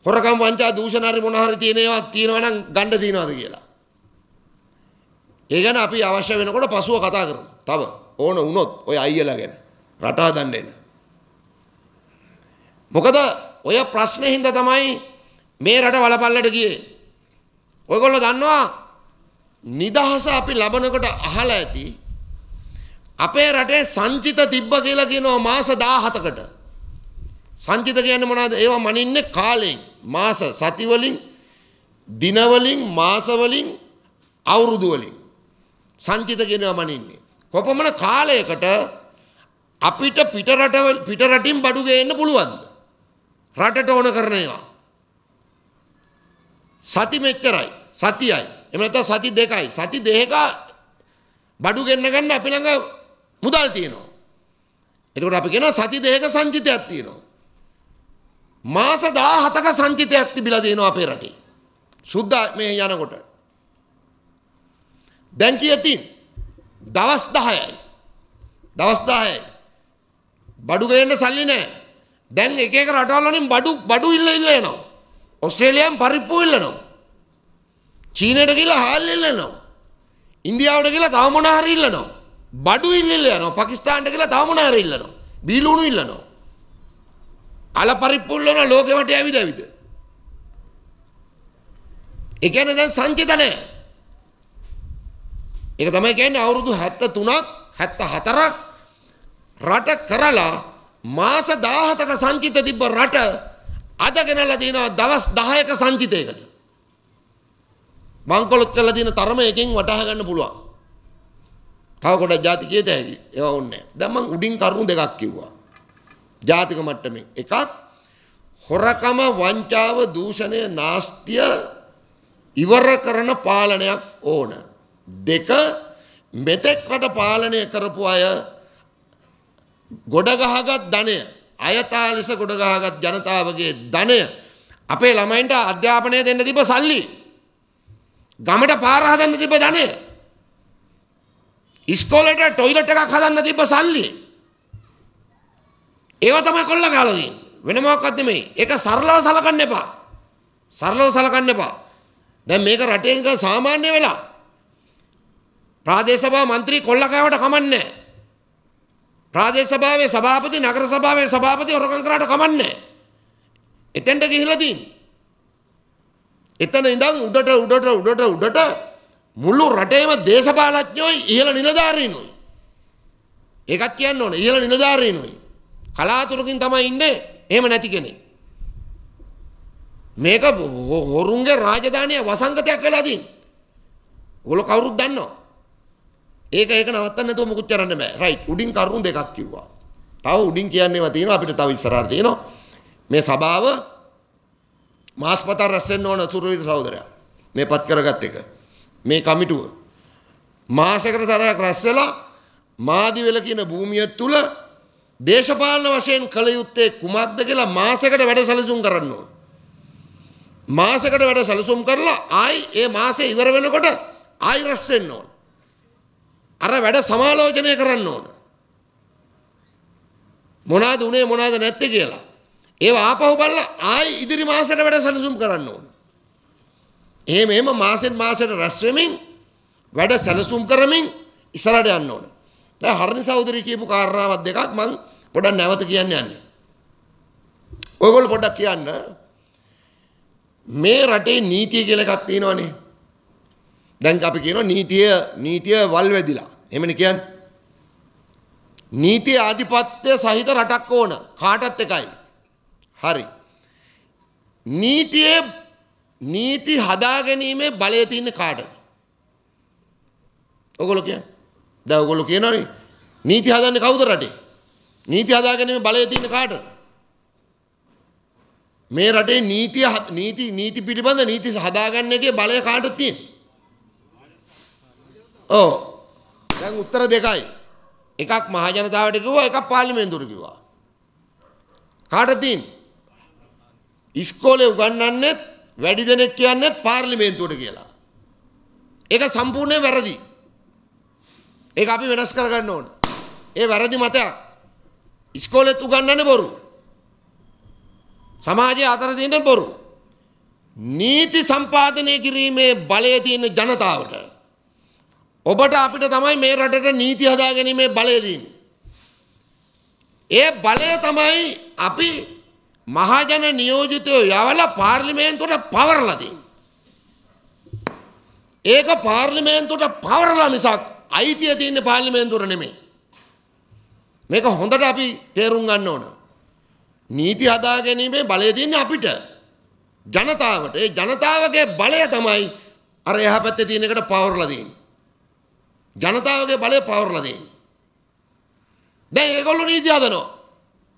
හොරකම් වංචා දූෂණ හරි මොන හරි තියෙන ඒවා තියෙනවා නම් ගන්න තියනවාද කියලා. ඒ ගැන අපි අවශ්‍ය වෙනකොට පසුව කතා කරමු. තව ඕන වුණොත් ඔය අයියලා ගැන රටා දන්න එන. මොකද ඔය ප්‍රශ්නේ හින්දා තමයි මේ රට වලපල්ලට ගියේ. ඔයගොල්ලෝ දන්නවා නිදහස අපි ලබනකොට අහලා ඇති අපේ රටේ සංචිත තිබ්බ කියලා කියනවා මාස 17කට. සංචිත කියන්නේ මොනවද? ඒවා මනින්නේ කාලෙන්. මාස සති වලින්, දින වලින්, මාස වලින්, අවුරුදු වලින්. සංචිත කියනවා මනින්නේ. කොපමණ කාලයකට අපිට පිට රට පිට රටින් බඩු ගේන්න පුළුවන්ද? රටට ඕන කරන ඒවා. සති මෙච්චරයි සතියයි එහෙම නැත්නම් සති දෙකයි සති දෙක බඩු ගෙන්න ගන්න අපි ළඟ මුදල් තියෙනවා එතකොට අපි කියනවා සති දෙක සංචිතයක් තියෙනවා මාස 17ක සංචිතයක් තිබිලා තියෙනවා අපේ රටේ සුද්ධ මේ යනකොට දැන් කියතින් දවස් 10යි දවස් 10යි බඩු ගේන්න සල්ලි නැහැ දැන් එක එක රටවල් වලින් බඩු බඩු ඉල්ල ඉල්ල එනවා ඔස්ට්‍රේලියයන් පරිප්පු ඉල්ලනවා. චීනයට කියලා හාල් ඉල්ලනවා. ඉන්දියාවට කියලා තව මොනාහරි ඉල්ලනවා. බඩු ඉල්ලල යනවා. පාකිස්තානට කියලා තව මොනාහරි ඉල්ලනවා. බීලුණු ඉල්ලනවා. අල පරිප්පු ඉල්ලන ලෝකෙ වටේ ඇවිද ඇවිද. ඒ කියන්නේ දැන් සංචිත නැහැ. ඒක තමයි කියන්නේ අවුරුදු 73ක් 74ක් රට කරලා මාස 17ක සංචිත තිබ්බ රට අද ගෙනල්ලා තියෙනවා දවස් 10ක සංචිතයකට. මංකොලොත් කරලා තියෙන තරම එකෙන් වටහා ගන්න පුළුවන්. තව කොටක් ಜಾති කියත හැකි. ඒවා ඕනේ නැහැ. දැන් මං උඩින් කරුණු දෙකක් කිව්වා. ජාතික මට්ටමින් එකක් හොරකම වංචාව දූෂණය නාස්තිය ඉවර කරන පාලනයක් ඕන. දෙක මෙතෙක් රට පාලනය කරපු අය ගොඩ ගහගත් ධනය අයථා ලෙස ගොඩගහගත් ජනතාවගේ ධනය අපේ ළමයින්ට අධ්‍යාපනය දෙන්න තිබ සල්ලි. ගමට පාර හදන්න තිබ ධනය. ඉස්කෝලට ටොයිලට් එකක් හදන්න තිබ සල්ලි. ඒව තමයි කොල්ල කාලා තියෙන්නේ. වෙන මොකක්වත් නෙමෙයි. ඒක සරලව සලකන්න එපා. සරලව සලකන්න එපා. දැන් මේක රටේ එක සාමාන්‍ය වෙලා. ප්‍රාදේශ සභා මන්ත්‍රී කොල්ල කෑවට කමන්නේ නැහැ. ප්‍රාදේශ සභාවේ සභාපති නගර සභාවේ සභාපති හොරකම් කරාට කමන්නේ එතෙන්ට ගිහිලා තියෙන්නේ එතන ඉඳන් උඩට උඩට උඩට උඩට මුළු රටේම දේශපාලඥයෝයි ඉහළ නිලධාරීනොයි ඒකත් කියන්න ඕන ඉහළ නිලධාරීනොයි කලාතුරකින් තමයි ඉන්නේ එහෙම නැති කෙනෙක් මේක හොරුන්ගේ රාජධානිය වසංගතයක් වෙලා තියෙන. ඔගොල්ලෝ කවුරුත් දන්නවා. ඒක ඒක නවත්තන්න නැතුව මුකුත් කරන්න බෑ. රයිට්. උඩින් කරුණු දෙකක් කිව්වා. තව උඩින් කියන්නේවා තියෙනවා අපිට තව ඉස්සරහට තියෙනවා. මේ සභාව මාස්පතා රැස් වෙන්න ඕන සුරවීර සහෝදරයා. මේ පත් කරගත් එක. මේ කමිටුව මාසයකට තරයක් රැස් වෙලා මාදිවෙල කියන භූමිය තුල දේශපාලන වශයෙන් කළ යුත්තේ කුමක්ද කියලා මාසයකට වැඩ සැලසුම් කරන්න ඕන. මාසයකට වැඩ සැලසුම් කරලා ආයි ඒ මාසේ ඉවර වෙනකොට ආයි රැස් වෙන්න ඕන. අර වැඩ සමාලෝචනය කරන්න ඕන. මොනාද උනේ මොනාද නැත්තේ කියලා. ඒව ආපහු බලලා ආයි ඉදිරි මාසෙට වැඩ සැලසුම් කරන්න ඕන. එහෙම එහෙම මාසෙන් මාසෙට රැස් වෙමින් වැඩ සැලසුම් කරමින් ඉස්සරහට යන්න ඕන. දැන් හරිනි සහෝදරි කියපු කාරණාවක් දෙකක් මම පොඩක් නැවත කියන්න යන්නේ. ඔයගොල්ලෝ පොඩ්ඩක් කියන්න මේ රටේ නීතිය කියලා එකක් තියෙනවනේ. දැන් අපි කියනවා නීතිය නීතිය වල් වැදිලා. එමනි කියන් නීති ආධිපත්‍යය සහිත රටක් ඕන කාටත් එකයි හරි නීතියේ නීති හදාගැනීමේ බලය තියන්න කාටද ඔගොලො කිය දවගොලු කියනරි නීති හදන්න කවුද රටේ නීති හදාගැනීම බලය තියන්න කාට මේ රටේ නීතිය නීති නීති පිළිබඳ නීති හදාගන්න එකේ බලය කාටත්තිය ඕ දැන් උත්තර දෙකයි. එකක් මහජනතාවට කිව්වා එකක් පාර්ලිමේන්තුවට කිව්වා. කාටද තියෙන්නේ? ඉස්කෝලේ උගන්වන්නේ වැඩි දෙනෙක් කියන්නේ පාර්ලිමේන්තුවට කියලා. ඒක සම්පූර්ණයෙන් වැරදි. ඒක අපි වෙනස් කරගන්න ඕන. ඒ වැරදි මතයක්. ඉස්කෝලෙත් උගන්වන්නේ බොරු. සමාජයේ අතර තියෙන බොරු. නීති සම්පාදනය කිරීමේ බලය තියෙන ජනතාවට ඔබට අපිට තමයි මේ රටට නීති හදාගැනීමේ බලයදීන්. ඒ බලය තමයි අපි මහජන නියෝජිතය යවල පාර්ලිමේන්තුවට පවරලදී. ඒක පාර්ලිමේන්තුවට පවරලා මිසක් අයිතිය තියන්න පාර්ලිමේන්තුර නෙමේ. මේක හොඳට අපි තේරුම් ගන්න ඕන. නීති හදා ගැනීමේ බලය තියන්නේ අපිට ජනතාවට ඒ ජනතාවගේ බලය තමයි අර එහා පැත්තේ තියෙන එකට පවරලා තියෙන්නේ. ජනතාවගේ බලය පවරලා දෙන්න. දැන් ඒගොල්ලෝ නීති හදනවා.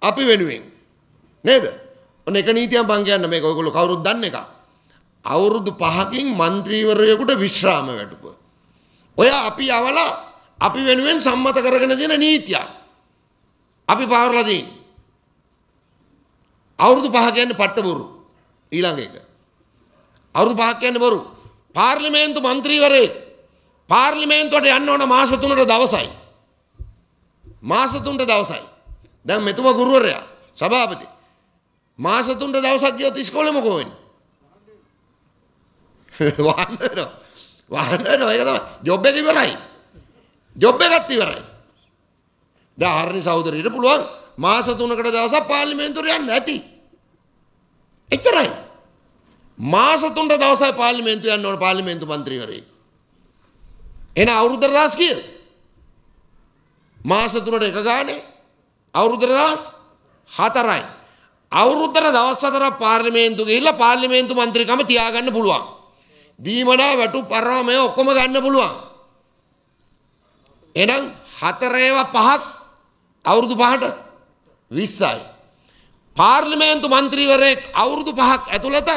අපි වෙනුවෙන්. නේද? ඔන්න එක නීතියක් මං කියන්න මේක ඔයගොල්ලෝ කවුරුත් දන්න එකක්. අවුරුදු 5කින් മന്ത്രിවරයෙකුට විශ්‍රාම වැටුප. ඔය අපි යවලා අපි වෙනුවෙන් සම්මත කරගෙන දෙන නීතියක්. අපි පවරලා දෙන්නේ. අවුරුදු පහ කියන්නේ පට්ටබොරු ඊළඟ එක. අවුරුදු පහක් කියන්නේ බොරු. පාර්ලිමේන්තු മന്ത്രിවරයෙක් පාර්ලිමේන්තුවට යන්න ඕන මාස තුනට දවසයි. මාස තුනට දවසයි. දැන් මෙතුම ගුරුවරයා සභාපති. මාස තුනට දවසක් ගියොත් ඉස්කෝලේ මොකෝ වෙන්නේ? වහන්න වෙනවා. වහන්න වෙනවා. ඒක තමයි. ජොබ් එක ඉවරයි. ජොබ් එකත් ඉවරයි. දැන් ආර්නි සහෝදරයට පුළුවන් මාස තුනකට දවසක් පාර්ලිමේන්තුවට යන්න ඇති. එච්චරයි. මාස තුනට දවසයි පාර්ලිමේන්තුව යන්න ඕන පාර්ලිමේන්තු මන්ත්‍රීවරයෙක්. එන අවුරුදරදස් කිය මාසතුනට එක ගානේ අවුරුදරදස් හතරයි. අවුරුද්දර දවස් හතර පාර්ලිමේන්තු ගිහිල්ලා පාර්ලිමේන්තු මන්ත්‍රීකම තියාගන්න පුළුවන්. දීමනා වැටු පරව මේ ඔක්කොම ගන්න පුළුවන්. එහෙනම් හතර ඒවා පහක් අවුරුදු පහට 20යි. පාර්ලිමේන්තු മന്ത്രിවරයෙක් අවුරුදු පහක් ඇතුළත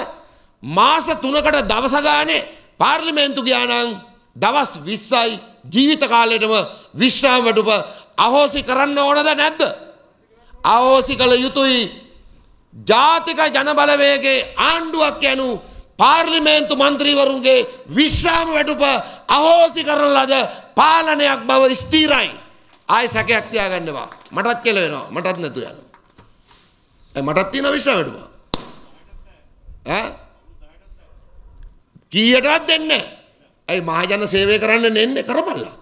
මාස 3කට දවස ගානේ පාර්ලිමේන්තු ගියා නම් දවස් 20යි ජීවිත කාලයටම විශ්‍රාමයට උප අහෝසි කරන්න ඕනද නැද්ද? අහෝසි කළ යුතුයි. ජාතික ජනබලවේගයේ ආණ්ඩුවක් යනු පාර්ලිමේන්තු මන්ත්‍රීවරුන්ගේ විශ්‍රාම වැටුප අහෝසි කරන ලද පාලනයක් බව ස්ථීරයි. ආයි සැකයක් තියාගන්නවා. මටත් කෙල වෙනවා. මටත් නැතු යනවා. මටත් තියෙන විශ්‍රාම වැටුප. ඈ කීයටවත් දෙන්නේ නැහැ. ඇයි මහජන සේවය කරන්න නෙන්නේ කරපල්ලා.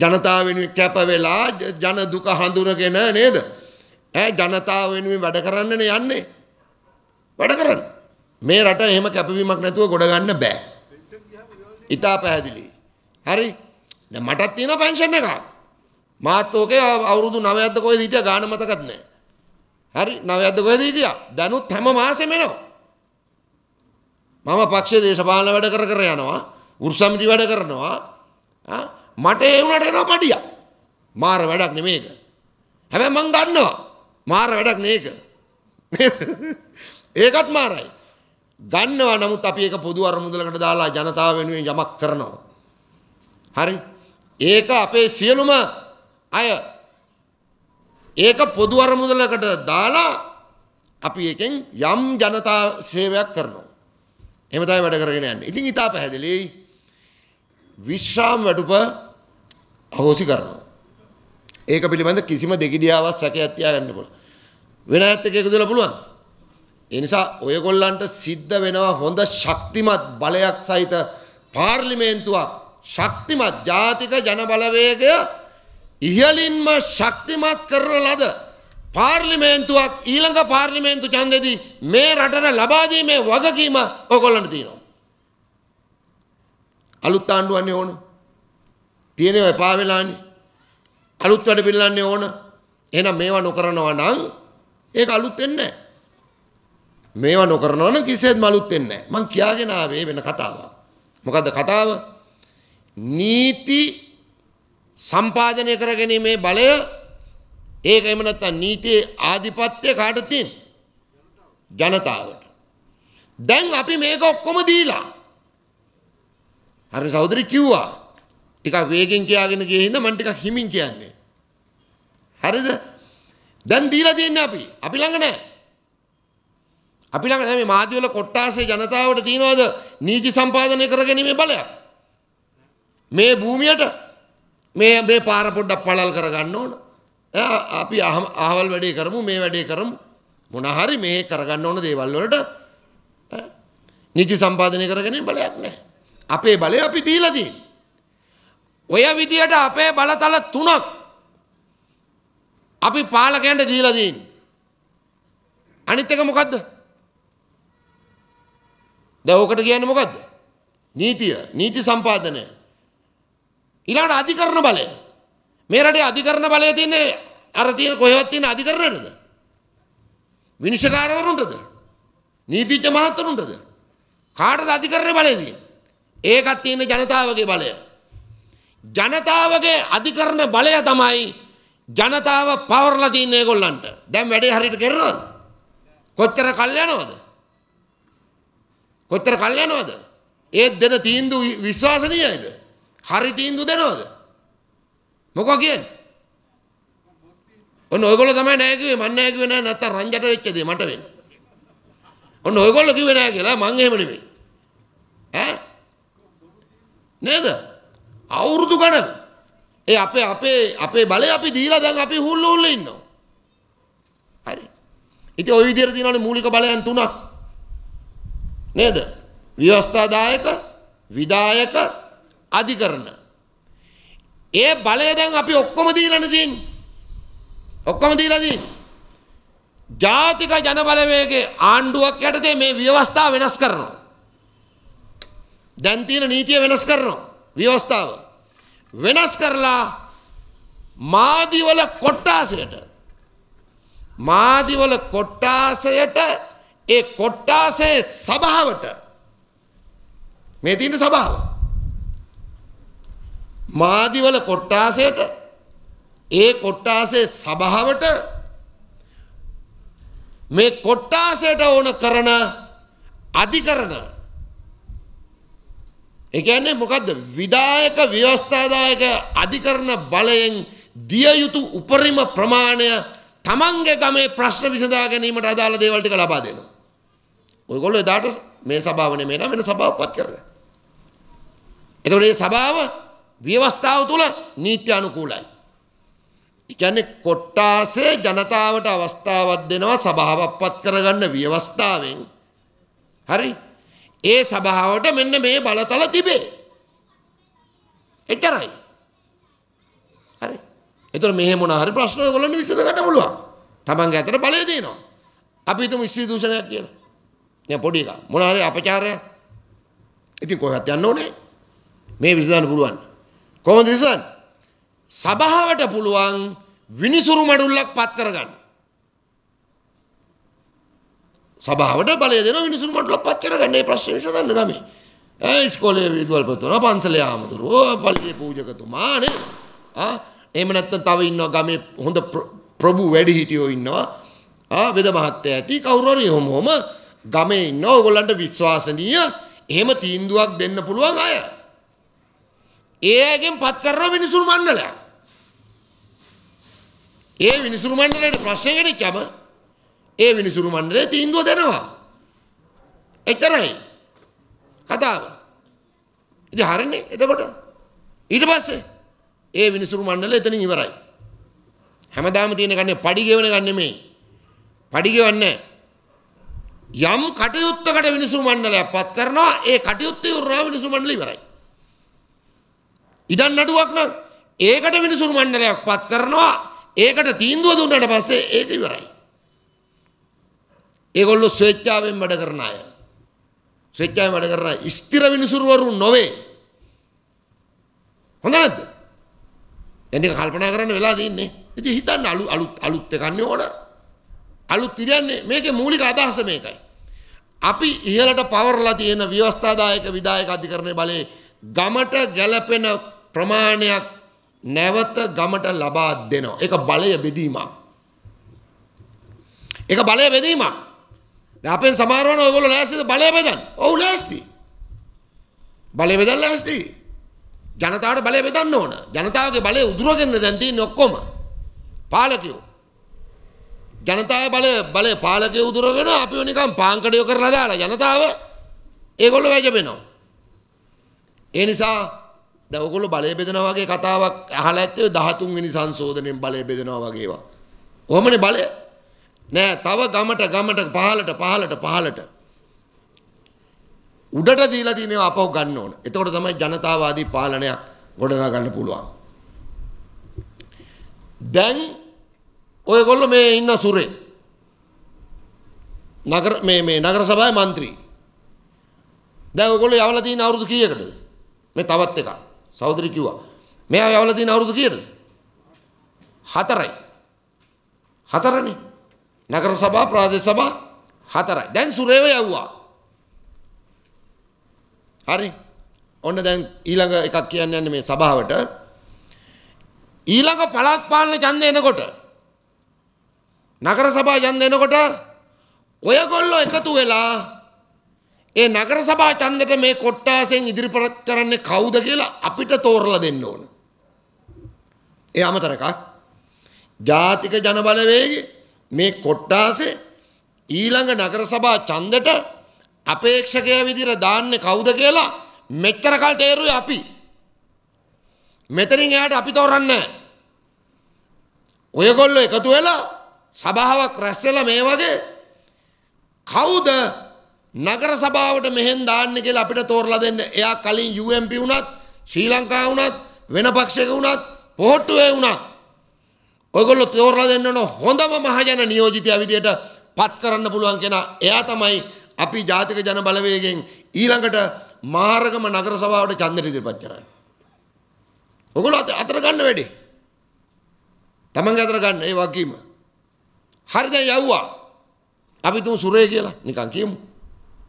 ජනතාව වෙනුවෙන් කැප වෙලා ජන දුක හඳුනගෙන නේද? ඈ ජනතාව වෙනුවෙන් වැඩ කරන්නනේ යන්නේ. වැඩ කරන්න. මේ රට එහෙම කැපවීමක් නැතුව ගොඩ ගන්න බෑ. ඉතා පැහැදිලි. හරි. දැන් මටත් තියෙනවා පෙන්ෂන් එකක්. මාත් ඕකේ අවුරුදු 9ක්ද කොහෙද හිටියා ගාන මතකත් නැහැ. හරි 9ක්ද කොහෙද හිටියා? දැනුත් හැම මාසෙම එනවා. මම පක්ෂ දේශපාලන වැඩ කර කර යනවා උර්සමිති වැඩ කරනවා මට ඒ වුණට එනවා පඩියක් මාර වැඩක් නෙමේක හැබැයි මං ගන්නවා මාර වැඩක් නේක ඒකත් මාරයි ගන්නවා නමුත් අපි ඒක පොදු අරමුදලකට දාලා ජනතාව වෙනුවෙන් යමක් කරනවා හරි ඒක අපේ සියලුම අය ඒක පොදු අරමුදලකට දාලා අපි එකෙන් යම් ජනතා සේවයක් කරනවා එහෙම තමයි වැඩ කරගෙන යන්නේ. ඉතින් ඊට පැහැදිලි විශ්‍රාම වැටුප අහෝසි කරනවා. ඒක පිළිබඳ කිසිම දෙගිඩියාවක් සැකයක් තියාගන්න පුළුවන්. වෙන අයත් එක්ක එකතු වෙලා පුළුවන්. ඒ නිසා ඔයගොල්ලන්ට සිද්ධ වෙනවා හොඳ ශක්තිමත් බලයක් සහිත පාර්ලිමේන්තුවක් ශක්තිමත් ජාතික ජන බලවේගය ඉහලින්ම ශක්තිමත් කරන ලද පාර්ලිමේන්තුවක් ඊළඟ පාර්ලිමේන්තු ඡන්දෙදී මේ රටට ලබා දීමේ වගකීම ඔයගොල්ලන්ට තියෙනවා. අලුත් ආණ්ඩුවන්නේ ඕන. තියෙනව එපා වෙලානේ. අලුත් වැඩ පිළිලන්නේ ඕන. එහෙනම් මේවා නොකරනවා නම් ඒක අලුත් වෙන්නේ මේවා නොකරනවා නම් කිසිසේත්ම අලුත් වෙන්නේ නැහැ. මං කියාගෙන ආවේ වෙන කතාවක්. මොකද්ද කතාව? නීති සම්පාදනය කරගැනීමේ බලය ඒක එහෙම නැත්නම් නීතියේ ආධිපත්‍ය කාටද තියෙන්නේ? ජනතාවට. දැන් අපි මේක ඔක්කොම දීලා හරි සහෝදරි කිව්වා ටිකක් වේගෙන් කියාගෙන ගියේ හින්දා මම ටිකක් හිමින් කියන්නේ. හරිද? දැන් දීලා තියන්නේ අපි. අපි ළඟ නැහැ. අපි ළඟ නැහැ මේ මාධ්‍යවල කොට්ටාසේ ජනතාවට තියනවාද නීති සම්පාදනය කරගැනීමේ බලයක්. මේ භූමියට මේ මේ පාර පොඩ්ඩක් පළල් කරගන්න ඕන. අපි අහවල් වැඩේ කරමු මේ වැඩේ කරමු මොනහරි මේ කරගන්න ඕන දේවල් වලට නිති සම්පාදනය කරගැනීමේ බලයක් නැහැ. අපේ බලය අපි දීලා තියෙන්නේ. ඔය විදියට අපේ බලතල තුනක් අපි පාලකයන්ට දීලා තියෙන්නේ. අනිත් එක මොකද්ද? දැන් ඔකට කියන්නේ මොකද්ද? නීතිය, නීති සම්පාදනය. ඊළඟට අධිකරණ බලය. මේ රටේ අධිකරණ බලය තියන්නේ අර තියෙන කොහෙවත් තියෙන අධිකරණයටද? විනිශ්චයකාරවරුන්ටද? නීතිඥ මහත්වරුන්ටද? කාටද අධිකරණ බලය තියෙන්නේ? ඒකත් තියෙන ජනතාවගේ බලය. ජනතාවගේ අධිකරණ බලය තමයි ජනතාව පවරලා තියෙන ඒගොල්ලන්ට. දැන් වැඩේ හරියට කරනවද? කොච්චර කල් යනවද? කොච්චර කල් යනවද? ඒ දෙන තීන්දුව විශ්වාසනීයයිද? හරි තීන්දුව දෙනවද? මොකෝ කියන්නේ? ඔන්න ඔයගොල්ලෝ තමයි නෑ කිව්වේ මම නෑ කිව්වේ නෑ නැත්තම් රංජට වෙච්ච දේ මට වෙන්නේ. ඔන්න ඔයගොල්ලෝ කිව්වේ නෑ කියලා මං එහෙම නෙමෙයි. ඈ නේද? අවුරුදු ගණන් ඒ අපේ අපේ අපේ බලය අපි දීලා දැන් අපි හුල්ල හුල්ල ඉන්නවා. හරි. ඉතින් ওই විදිහට තියෙනවානේ මූලික බලයන් තුනක්. නේද? විවස්ථාදායක, විදායක, අධිකරණ. ඒ බලය දැන් අපි ඔක්කොම දීලානේ තියෙන්නේ. ඔක්කොම දීලා තියෙන්නේ. ජාතික ජනබලවේගේ ආණ්ඩුවක් යටතේ මේ ව්‍යවස්ථා වෙනස් කරනවා. දැන් තියෙන නීතිය වෙනස් කරනවා ව්‍යවස්ථාව. වෙනස් කරලා මාදිවල කොට්ටාසයට මාදිවල කොට්ටාසයට ඒ කොට්ටාසේ සභාවට මේ තියෙන සභාව මාදිවල කොට්ටාසයට ඒ කොට්ටාසේ සභාවට මේ කොට්ටාසයට ඕන කරන අධිකරණ ඒ කියන්නේ මොකද්ද විදායක ව්‍යවස්ථාදායක අධිකරණ බලයෙන් දිය යුතු උපරිම ප්‍රමාණය තමන්ගේ ගමේ ප්‍රශ්න විසඳා ගැනීමට අදාළ දේවල් ටික ලබා දෙනවා. ඔයගොල්ලෝ එදාට මේ සභාව නෙමෙයි වෙන සභාවක් පත් කරගන්න. එතකොට මේ සභාව ව්‍යවස්ථාව තුළ නීත්‍ය අනුකූලයි. එකන්නේ කොට්ටාසේ ජනතාවට අවස්ථාවක් දෙනවා සභාවපත් කරගන්න ව්‍යවස්ථාවෙන් හරි ඒ සභාවට මෙන්න මේ බලතල තිබේ. එච්චරයි. හරි. ඒතර මෙහෙම මොන හරි ප්‍රශ්න ඔයගොල්ලන්ට විසඳ ගන්න පුළුවන්. තමන්ගේ අතට බලය දෙනවා. අපි හිතමු ස්ත්‍රී දූෂණයක් කියලා. දැන් පොඩි එකා මොන හරි අපචාරයක්. ඉතින් කොහෙවත් යන්න ඕනේ. මේ විසඳන්න පුළුවන්. කොහොමද ඉස්සන්? සභාවට පුළුවන් විනිසුරු මඩුල්ලක් පත් කරගන්න. සභාවට බලය දෙනවා විනිසුරු මඩුල්ලක් පත් කරගන්න මේ ප්‍රශ්නේ විසඳන්න ගමේ. ඈ ඉස්කෝලේ විදුවල්පතිතුමා පන්සලේ ආමතුරුවෝ පල්ලියේ පූජකතුමා නේද? ආ එහෙම නැත්නම් තව ඉන්නවා ගමේ හොඳ ප්‍රභු වැඩිහිටියෝ ඉන්නවා. ආ වෙද මහත්තයා ඇති කවුරු හරි හොම හොම ගමේ ඉන්නවා. ඕගොල්ලන්ට විශ්වාසනීය එහෙම තීන්දුවක් දෙන්න පුළුවන් අය. ඒ අයගෙන් පත් කරන විනිසුරු මණ්ඩලයක්. ඒ විනිසුරු මණ්ඩලයට ප්‍රශ්න ගෙනිච්චම ඒ විනිසුරු මණ්ඩලය තීන්දුව දෙනවා. එතරයි. කතාව. ඉතින් හරිනේ එතකොට. ඊට පස්සේ ඒ විනිසුරු මණ්ඩලය එතනින් ඉවරයි. හැමදාම තියෙන ගන්නේ padi ගෙවන ගන්නේ නෙමෙයි. padi ගෙවන්නේ යම් කටයුත්තකට විනිසුරු මණ්ඩලයක් පත් කරනවා ඒ කටයුත්තේ උරා විනිසුරු මණ්ඩලය ඉවරයි. ඉඩන් නඩුවක් නම් ඒකට මිනිසුරු මණ්ඩලයක් පත් කරනවා ඒකට තීන්දුව දුන්නට පස්සේ ඒක ඉවරයි. ඒගොල්ලො ස්වේච්ඡාවෙන් වැඩ කරන අය. ස්වේච්ඡාවෙන් වැඩ කරන ස්ථිර විනිසුරුවරු නොවේ. හොඳ නැද්ද? දැන් මේක කල්පනා කරන්න වෙලා තින්නේ. ඉතින් හිතන්න අලු අලුත් අලුත් එකක් නේ ඕන. අලුත් කියන්නේ මේකේ මූලික අදහස මේකයි. අපි ඉහළට පවර්ලා තියෙන ව්‍යවස්ථාදායක විධායක අධිකරණයේ බලේ ගමට ගැලපෙන ප්‍රමාණයක් නැවත ගමට ලබා දෙනවා. ඒක බලය බෙදීමක්. ඒක බලය බෙදීමක්. දැන් අපෙන් සමහරවන ඔයගොල්ලෝ ලෑස්තිද බලය බෙදන්න? ඔව් ලෑස්ති. බලය බෙදන්න ලෑස්ති. ජනතාවට බලය බෙදන්න ඕන. ජනතාවගේ බලය උදුරගෙන දැන් තියෙන්නේ ඔක්කොම. පාලකයෝ. ජනතාව බලය බලය පාලකයෝ උදුරගෙන අපිව නිකන් පාංකඩයෝ කරලා දාලා ජනතාව ඒගොල්ලෝ වැජබෙනවා. ඒ නිසා දැන් ඔයගොල්ලෝ බලය බෙදනවා වගේ කතාවක් අහලා ඇත්තේ 13 වෙනි සංශෝධනයෙන් බලය බෙදනවා වගේවා. කොහොමනේ බලය? නෑ තව ගමට ගමට පහලට පහලට පහලට උඩට දීලා තියෙන ඒවා අපව ගන්න ඕන. එතකොට තමයි ජනතාවාදී පාලනයක් ගොඩනගා ගන්න පුළුවන්. දැන් ඔයගොල්ලෝ මේ ඉන්න සුරේ නගර මේ මේ නගර සභාවේ മന്ത്രി දැන් ඔයගොල්ලෝ යවලා තියෙන අවුරුදු කීයකටද? මේ තවත් එකක්. සෞදර කිව්වා මෙයා යවල තියෙන අවුරුදු කීයද හතරයි හතරනේ නගර සභා ප්‍රාදේශ සභා හතරයි දැන් සුරේව යවුවා හරි ඔන්න දැන් ඊළඟ එකක් කියන්න යන්නේ මේ සභාවට ඊළඟ පළාත් පාලන ඡන්දය එනකොට නගර සභා ඡන්ද එනකොට ඔයගොල්ලෝ එකතු වෙලා ඒ නගර සභා ඡන්දෙට මේ කොට්ටාසෙන් ඉදිරිපත් කරන්නේ කවුද කියලා අපිට තෝරලා දෙන්න ඕන. ඒ අමතරක ජාතික ජනබලවේගයේ මේ කොට්ටාසේ ඊළඟ නගර සභා ඡන්දෙට අපේක්ෂකයා විදිහට දාන්නේ කවුද කියලා මෙච්චර කල් තේරුවේ අපි. මෙතනින් එහාට අපි තෝරන්නේ ඔයගොල්ලෝ එකතු වෙලා සභාවක් රැස් වෙලා මේ වගේ කවුද නගර සභාවට මෙහෙන් දාන්න කියලා අපිට තෝරලා දෙන්න. එයා කලින් UMP වුණත්, ශ්‍රී ලංකා වුණත්, වෙන පක්ෂයක වුණත්, පොහොට්ටුවේ වුණත් ඔයගොල්ලෝ තෝරලා දෙන්න ඕන හොඳම මහජන නියෝජිතයා විදියට පත් කරන්න පුළුවන් කෙනා. එයා තමයි අපි ජාතික ජන බලවේගයෙන් ඊළඟට මාර්ගම නගර සභාවට ඡන්දෙට ඉදිරිපත් කරන්නේ. ඔයගොල්ලෝ අතර ගන්න වැඩි. තමන්ගේ අතර ගන්න ඒ වගකීම. හරිද යව්වා. අපි තුන් සුරේ කියලා නිකන් කියමු.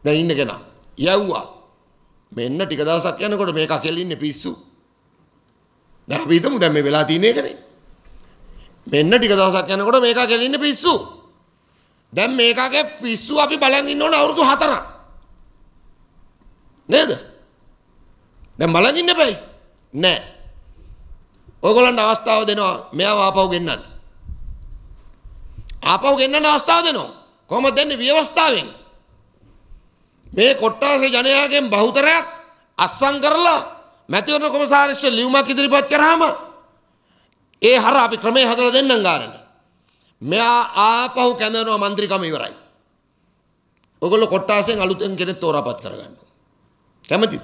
දැන් ඉන්න කෙනා. යව්වා. මෙන්න ටික දවසක් යනකොට මේක අකෙල් ඉන්නේ පිස්සු. දැන් අපි හිතමු දැන් මේ වෙලා තියෙන එකනේ. මෙන්න ටික දවසක් යනකොට මේක අකෙල් ඉන්නේ පිස්සු. දැන් මේකගේ පිස්සු අපි බලන් ඉන්න ඕන අවුරුදු 4ක්. නේද? දැන් බලන් ඉන්න බෑ. නෑ. ඔයගොල්ලන්ට අවස්ථාව දෙනවා මෙයා ආපහු ගෙන්නන්න. ආපහු ගෙන්නන්න අවස්ථාව දෙනවා. කොහොමද දෙන්නේ? ව්‍යවස්ථාවෙන්. මේ කොට්ටාස ජනයාගෙන් බහුතරයක් අස්සං කරලා මැතිවරණ කොමසාරිෂ්ඨ ලියුමක් ඉදිරිපත් කරාම ඒ හර අපි ක්‍රමේ හදලා දෙන්නම් ගානට. මෙයා ආපහු කැඳනවා മന്ത്രിකම ඉවරයි. ඔගොල්ලෝ කොට්ටාසෙන් අලුතෙන් කෙනෙක් තෝරාපත් කරගන්න. කැමතිද?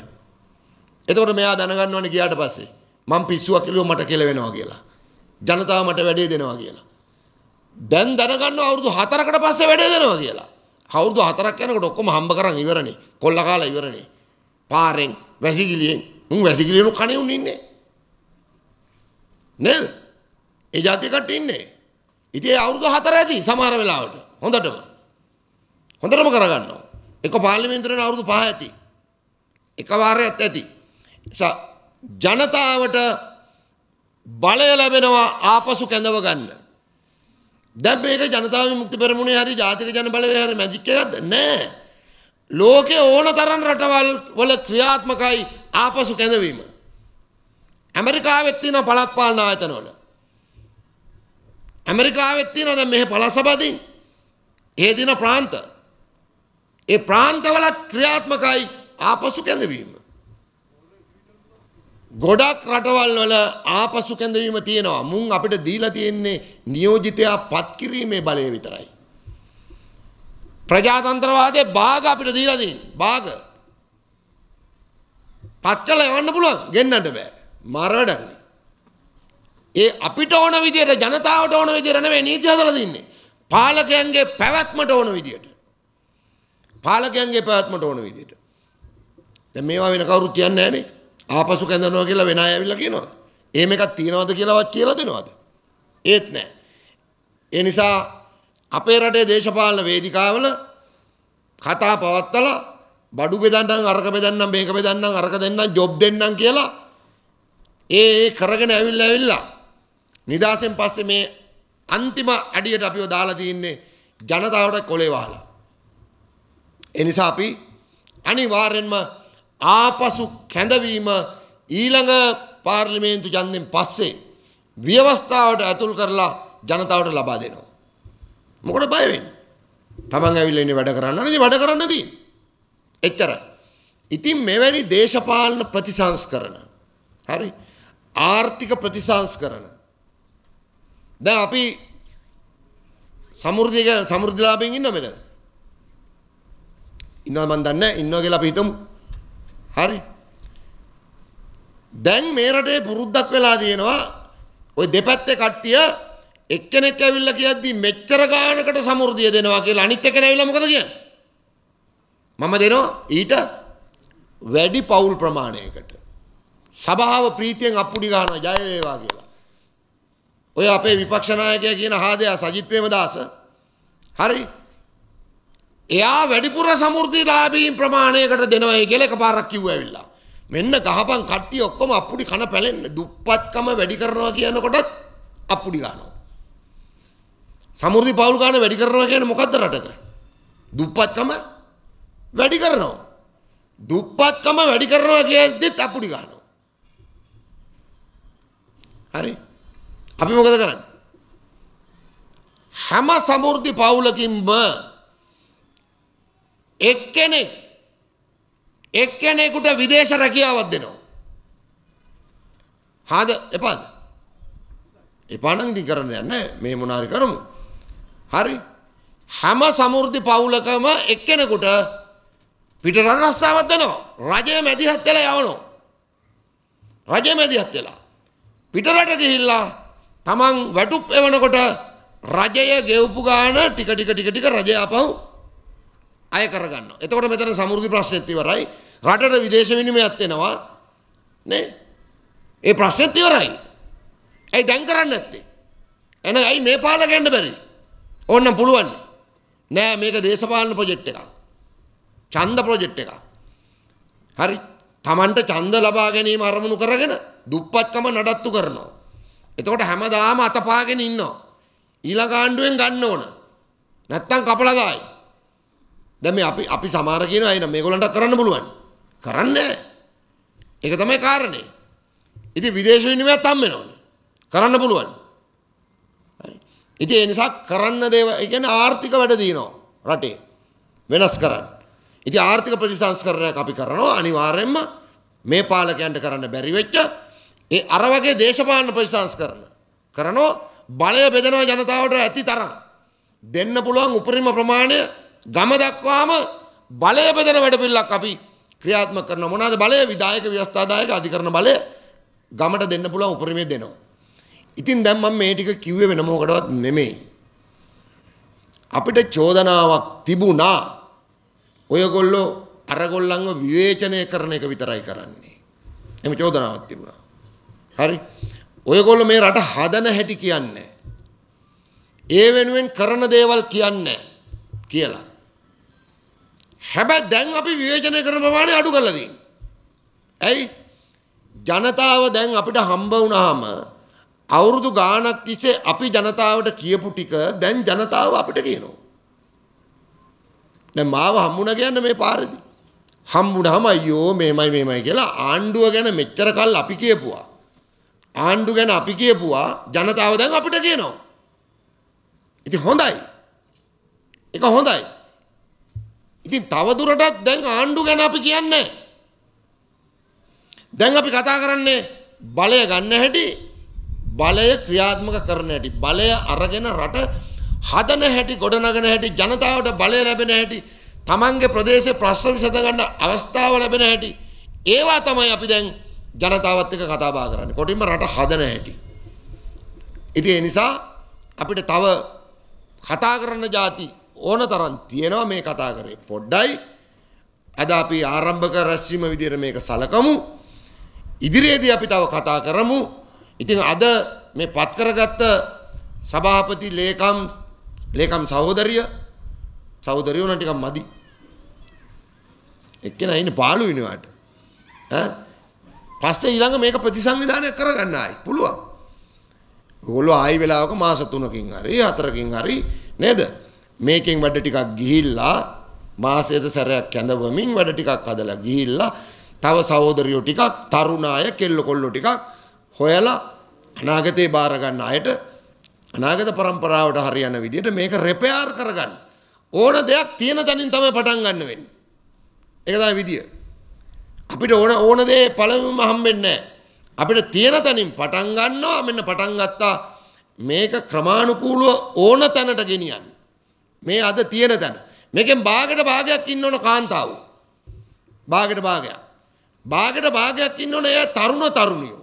එතකොට මෙයා දැනගන්න ඕනේ ගියාට පස්සේ මම පිස්සුවක් කියලා මට කියලා වෙනවා කියලා. ජනතාව මට වැඩේ දෙනවා කියලා. දැන් දැනගන්න අවුරුදු 4කට පස්සේ වැඩේ දෙනවා කියලා. කවුරුදු හතරක් යනකොට ඔක්කොම හම්බ කරන් ඉවරනේ. කොල්ල කාලා ඉවරනේ. පාරෙන් වැසිකිළියෙන් උන් වැසිකිළියනු කණේ උන් ඉන්නේ. නේද? ඒ જાති කට්ටිය ඉන්නේ. ඉතින් ඒ අවුරුදු හතර ඇති සමහර වෙලාවට. හොඳටම. හොඳටම කරගන්නවා. එක පාර්ලිමේන්තුවේ අවුරුදු පහ ඇති. එක වාරයක් ඇති. ජනතාවට බලය ලැබෙනවා ආපසු කැඳව ගන්න. දැන් මේක ජනතාව විමුක්ති පෙරමුණේ හරි ජාතික ජනබලවේ හරි මැජික් එකක්ද නෑ ලෝකේ ඕන තරම් රටවල් වල ක්‍රියාත්මකයි ආපසු කැඳවීම ඇමරිකාවෙත් තියෙනවා පළාත් පාලන ආයතන වල ඇමරිකාවෙත් තියෙනවා දැන් මෙහි පළාත් සභාවදී ඒ දින ප්‍රාන්ත ඒ ප්‍රාන්තවල ක්‍රියාත්මකයි ආපසු කැඳවීම ගොඩක් රටවල් වල ආපසු කැඳවීම තියෙනවා. මුන් අපිට දීලා තියෙන්නේ නියෝජිතයා පත් කිරීමේ බලය විතරයි. ප්‍රජාතන්ත්‍රවාදයේ භාග අපිට දීලා තියෙන්නේ. භාග. පත් කළා යවන්න පුළුවන්. ගෙන්නන්න බෑ. මරණයි. ඒ අපිට ඕන විදියට ජනතාවට ඕන විදියට නෙමෙයි නීති හදලා තින්නේ. පාලකයන්ගේ පැවැත්මට ඕන විදියට. පාලකයන්ගේ පැවැත්මට ඕන විදියට. දැන් මේවා වෙන කවුරුත් කියන්නේ නැහනේ. ආපසු කැඳනවා කියලා වෙන අය ඇවිල්ලා කියනවා. එහෙම එකක් තියනවද කියලාවත් කියලා දෙනවද? ඒත් නෑ. ඒ නිසා අපේ රටේ දේශපාලන වේදිකාවල කතා පවත්තලා බඩු බෙදන්නම් අරක බෙදන්නම් මේක බෙදන්නම් අරක දෙන්නම් ජොබ් දෙන්නම් කියලා ඒ ඒ කරගෙන ඇවිල්ලා ඇවිල්ලා නිදාසෙන් පස්සේ මේ අන්තිම අඩියට අපිව දාලා තින්නේ ජනතාවට කොලේ වහලා. ඒ නිසා අපි අනිවාර්යෙන්ම ආපසු කැඳවීම ඊළඟ පාර්ලිමේන්තු ජන්දෙන් පස්සේ ව්‍යවස්ථාවට ඇතුල් කරලා ජනතාවට ලබා දෙනවා. මොකට බය වෙන්නේ? තමන් ඇවිල්ලා ඉන්නේ වැඩ කරන්න නේද වැඩ කරන්න තියෙන්නේ. එච්චරයි. ඉතින් මෙවැනි දේශපාලන ප්‍රතිසංස්කරණ හරි ආර්ථික ප්‍රතිසංස්කරණ දැන් අපි සමෘද්ධිය සමෘද්ධිලාභයෙන් ඉන්නව මෙතන. ඉන්නව මන් දන්නේ නැහැ ඉන්නවා කියලා අපි හිතමු. හරි දැන් මේ රටේ පුරුද්දක් වෙලා තියෙනවා ওই දෙපැත්තේ කට්ටිය එක්කෙනෙක් ඇවිල්ලා කියද්දි මෙච්චර ගානකට සමෘද්ධිය දෙනවා කියලා අනිත් එකන ඇවිල්ලා මොකද කියන්නේ මම දෙනවා ඊට වැඩි පවුල් ප්‍රමාණයකට සභාව ප්‍රීතියෙන් අප්පුඩි ගන්නවා ජය වේවා කියලා ඔය අපේ විපක්ෂ නායකයා කියන හාදයා සජිත් ප්‍රේමදාස හරි එයා වැඩිපුර සමෘතිලාභීන් ප්‍රමාණයකට දෙනවයි කියලා එකපාරක් කිව්වා ඇවිල්ලා. මෙන්න ගහපන් කට්ටිය ඔක්කොම අප්පුඩි කන පැලෙන්න දුප්පත්කම වැඩි කරනවා කියනකොටත් අප්පුඩි ගන්නවා. සමෘද්ධි පවුල් ගන්න වැඩි කරනවා කියන්නේ මොකද්ද රටක? දුප්පත්කම වැඩි කරනවා. දුප්පත්කම වැඩි කරනවා කියද්දිත් අප්පුඩි ගන්නවා. හරි. අපි මොකද කරන්නේ? හැම සමෘද්ධි පවුලකින්ම එක්කෙනෙක් එක්කෙනෙකුට විදේශ රැකියාවක් දෙනවා. හාද එපාද? එපා නම් ඉතින් කරන්න යන්නේ මේ මොනාරි කරමු. හරි. හැම සමෘද්ධි පවුලකම එක්කෙනෙකුට පිටරට රස්සාවක් දෙනවා. රජය මැදිහත් වෙලා යවනවා. රජය මැදිහත් වෙලා පිටරට ගිහිල්ලා තමන් වැටුප් එවනකොට රජය ගෙවපු ගාන ටික ටික ටික ටික රජය ආපහු අය කරගන්න. එතකොට මෙතන සමෘද්ධි ප්‍රශ්නෙත් ඉවරයි. රටට විදේශ විනිමයත් එනවා. නේ? ඒ ප්‍රශ්නෙත් ඉවරයි. ඇයි දැන් කරන්නේ නැත්තේ? එහෙනම් ඇයි මේ පාලක යන්න බැරි? ඕන්නම් පුළුවන්. නෑ මේක දේශපාලන ප්‍රොජෙක්ට් එකක්. ඡන්ද ප්‍රොජෙක්ට් එකක්. හරි. Tamanට ඡන්ද ලබා ගැනීම අරමුණු කරගෙන දුප්පත්කම නඩත්තු කරනවා. එතකොට හැමදාම අතපාගෙන ඉන්නවා. ඊළඟ ආණ්ඩුවෙන් ගන්න ඕන. නැත්තම් කපලා දායි. දැන් මේ අපි අපි සමහර කියනවා එහෙනම් මේගොල්ලන්ට කරන්න පුළුවන්. කරන්නේ ඒක තමයි කාරණේ. ඉතින් විදේශ විනිමයත් හම් වෙනවනේ. කරන්න පුළුවන්. හරි. ඉතින් ඒ නිසා කරන්න දේව ඒ කියන්නේ ආර්ථික වැඩ දිනනවා රටේ. වෙනස් කරන්න. ඉතින් ආර්ථික ප්‍රතිසංස්කරණයක් අපි කරනවා අනිවාර්යයෙන්ම මේ පාලකයන්ට කරන්න බැරි වෙච්ච ඒ අර වගේ දේශපාලන ප්‍රතිසංස්කරණ කරනවා බලය බෙදනවා ජනතාවට ඇති තරම් දෙන්න පුළුවන් උපරිම ප්‍රමාණය ගම දක්වාම බලය බෙදෙන වැඩපිල්ලක් අපි ක්‍රියාත්මක කරන මොනවාද බලය විධායක ව්‍යවස්ථාදායක අධිකරණ බලය ගමට දෙන්න පුළුවන් උපරිමය දෙනවා. ඉතින් දැන් මම මේ ටික කිව්වේ වෙන මොකටවත් නෙමෙයි. අපිට චෝදනාවක් තිබුණා. ඔයගොල්ලෝ අරගොල්ලන්ව විවේචනය කරන එක විතරයි කරන්නේ. එම චෝදනාවක් තිබුණා. හරි. ඔයගොල්ලෝ මේ රට හදන හැටි කියන්නේ. ඒ වෙනුවෙන් කරන දේවල් කියන්නේ කියලා. හැබැ දැන් අපි විවේචනය කරන ප්‍රමාණය අඩු කලදී. ඇයි ජනතාව දැන් අපිට හම්බ වුණහම අවුරුදු ගානක් තිසේ අපි ජනතාවට කියපු ටික දැන් ජනතාව අපිට කියනවා. දැන් මාව හම්බුණ කියන්න මේ පාරදි. හම්බුණාම අයියෝ මේමයි මේමයි කියලා ආණ්ඩුව ගැන මෙච්චර කල් අපි කියපුවා. ආණ්ඩු ගැන අපි කියපුවා ජනතාව දැන් අපිට කියනවා. ඉතින් හොඳයි. ඒක හොඳයි. ඉතින් තවදුරටත් දැන් ආණ්ඩු ගැන අපි කියන්නේ. දැන් අපි කතා කරන්නේ බලය ගන්න හැටි බලය ක්‍රියාත්මක කරන හැටි බලය අරගෙන රට හදන හැටි ගොඩනගන හැටි ජනතාවට බලය ලැබෙන හැටි තමන්ගේ ප්‍රදේශයේ ප්‍රශ්න විසඳගන්න අවස්ථාව ලැබෙන හැටි ඒවා තමයි අපි දැන් ජනතාවත් එක්ක කතා බහ කරන්නේ. කොටින්ම රට හදන හැටි. ඉතින් ඒ නිසා අපිට තව කතා කරන જાති ඕන තරම් තියෙනවා මේ කතා කරේ. පොඩ්ඩයි අද අපි ආරම්භක රැස්වීම විදිහට මේක සලකමු. ඉදිරියේදී අපි තව කතා කරමු. ඉතින් අද මේ පත් කරගත්ත සභාපති ලේකම් ලේකම් සහෝදරිය සහෝදරිය උනා ටිකක් මදි. එක්කෙනා ඉන්නේ පාළු වෙනවාට. ඈ පස්සේ ඊළඟ මේක ප්‍රතිසංවිධානය කරගන්න ආයි පුළුවන්. ඔයගොල්ලෝ ආයි වෙලාවක මාස 3කින් හරි 4කින් හරි නේද? මේකෙන් වැඩ ටිකක් ගිහිල්ලා මාසයට සැරයක් කැඳවමින් වැඩ ටිකක් හදලා ගිහිල්ලා තව සහෝදරයෝ ටිකක් තරුණ අය කෙල්ල කොල්ලෝ ටිකක් හොයලා අනාගතේ බාර ගන්න අයට අනාගත પરම්පරාවට හරියන විදිහට මේක රිපෙයාර් කරගන්න ඕන දෙයක් තියෙන තැනින් තමයි පටන් ගන්න වෙන්නේ. ඒක තමයි විදිය. අපිට ඕන ඕන දේ පළවෙනිම හම්බෙන්නේ අපිට තියෙන තැනින් පටන් ගන්නවා මෙන්න පටන් ගත්තා මේක ක්‍රමානුකූලව ඕන තැනට ගෙනියන්න. මේ අද තියෙන තැන. මේකෙන් භාගයට භාගයක් ඉන්න ඕන කාන්තාව. භාගයට භාගයක්. භාගයට භාගයක් ඉන්න ඕන එයා තරුණ තරුණියෝ.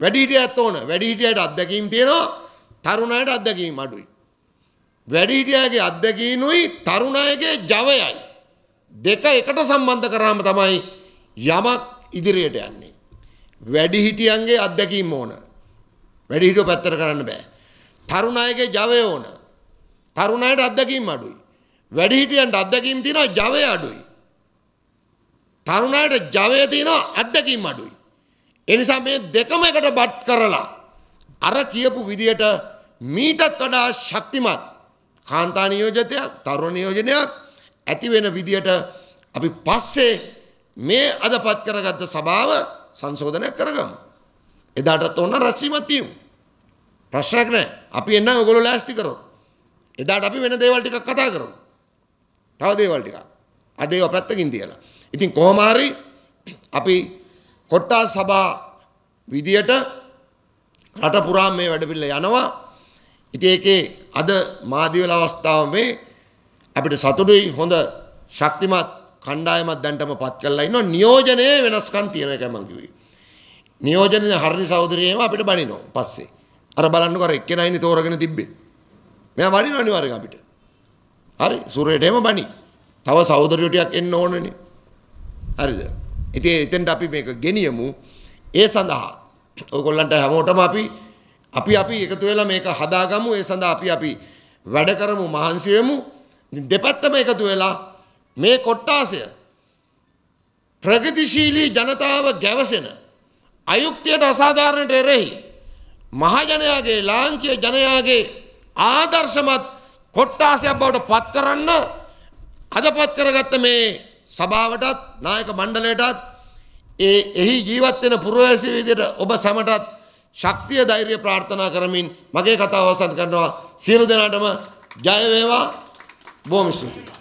වැඩිහිටියත් ඕන. වැඩිහිටියට අත්දැකීම් තියෙනවා. තරුණයට අත්දැකීම් අඩුයි. වැඩිහිටියගේ අත්දැකීනුයි තරුණයගේ ජවයයි. දෙක එකට සම්බන්ධ කරාම තමයි යමක් ඉදිරියට යන්නේ. වැඩිහිටියන්ගේ අත්දැකීම් ඕන. වැඩිහිටියෝ පැත්තට කරන්න බෑ. තරුණයගේ ජවය ඕන. තරුණයට අත්දැකීම් අඩුයි. වැඩිහිටියන්ට අත්දැකීම් තියෙනවා ජවය අඩුයි. තරුණයට ජවය තියෙනවා අත්දැකීම් අඩුයි. ඒ නිසා මේ දෙකම එකට බට් කරලා අර කියපු විදියට මීටත් වඩා ශක්තිමත් කාන්තා නියෝජිතයක් තරුණ නියෝජනයක් ඇති වෙන විදියට අපි පස්සේ මේ අදපත් කරගත්ත සභාව සංශෝධනයක් කරගමු. එදාටත් ඕන රැස්වීමක් තියෙමු. ප්‍රශ්නයක් නැහැ. අපි එන්න ඔයගොල්ලෝ ලෑස්ති කරොත්. එදාට අපි වෙන දේවල් ටිකක් කතා කරමු. තව දේවල් ටිකක්. අද ඒවා පැත්තකින් තියලා. ඉතින් කොහොම හරි අපි කොට්ටාස් සභා විදියට රට පුරා මේ වැඩපිළිවෙල යනවා. ඉතින් ඒකේ අද මාදි වෙලා අවස්ථාව මේ අපිට සතුටුයි හොඳ ශක්තිමත් කණ්ඩායමක් දැන්ටම පත් කරලා ඉන්නවා. නියෝජනයේ වෙනස්කම් තියෙන එක මම කිව්වේ. නියෝජනයේ හරිනි සහෝදරියම අපිට බණිනවා පස්සේ. අර බලන්නකෝ අර එක්කෙනයිනේ තෝරගෙන තිබ්බේ. මෙයා බණින අනිවාර්යෙන් අපිට. හරි සූර්යයට එහෙම බණි. තව සහෝදරයෝ ටිකක් එන්න ඕනනේ. හරිද? ඉතින් එතෙන්ට අපි මේක ගෙනියමු. ඒ සඳහා ඔයගොල්ලන්ට හැමෝටම අපි අපි අපි එකතු වෙලා මේක හදාගමු. ඒ සඳහා අපි අපි වැඩ කරමු මහන්සි වෙමු. දෙපැත්තම එකතු වෙලා මේ කොට්ටාසය ප්‍රගතිශීලී ජනතාව ගැවසෙන අයුක්තියට අසාධාරණයට එරෙහි මහජනයාගේ ලාංකීය ජනයාගේ ආදර්ශමත් කොට්ටාසයක් බවට පත් කරන්න අද පත් කරගත්ත මේ සභාවටත් නායක මණ්ඩලයටත් ඒ එහි ජීවත් වෙන පුරවැසියෝ විදිහට ඔබ සමටත් ශක්තිය ධෛර්ය ප්‍රාර්ථනා කරමින් මගේ කතාව අවසන් කරනවා සියලු දෙනාටම ජය වේවා බොහොම ස්තුතියි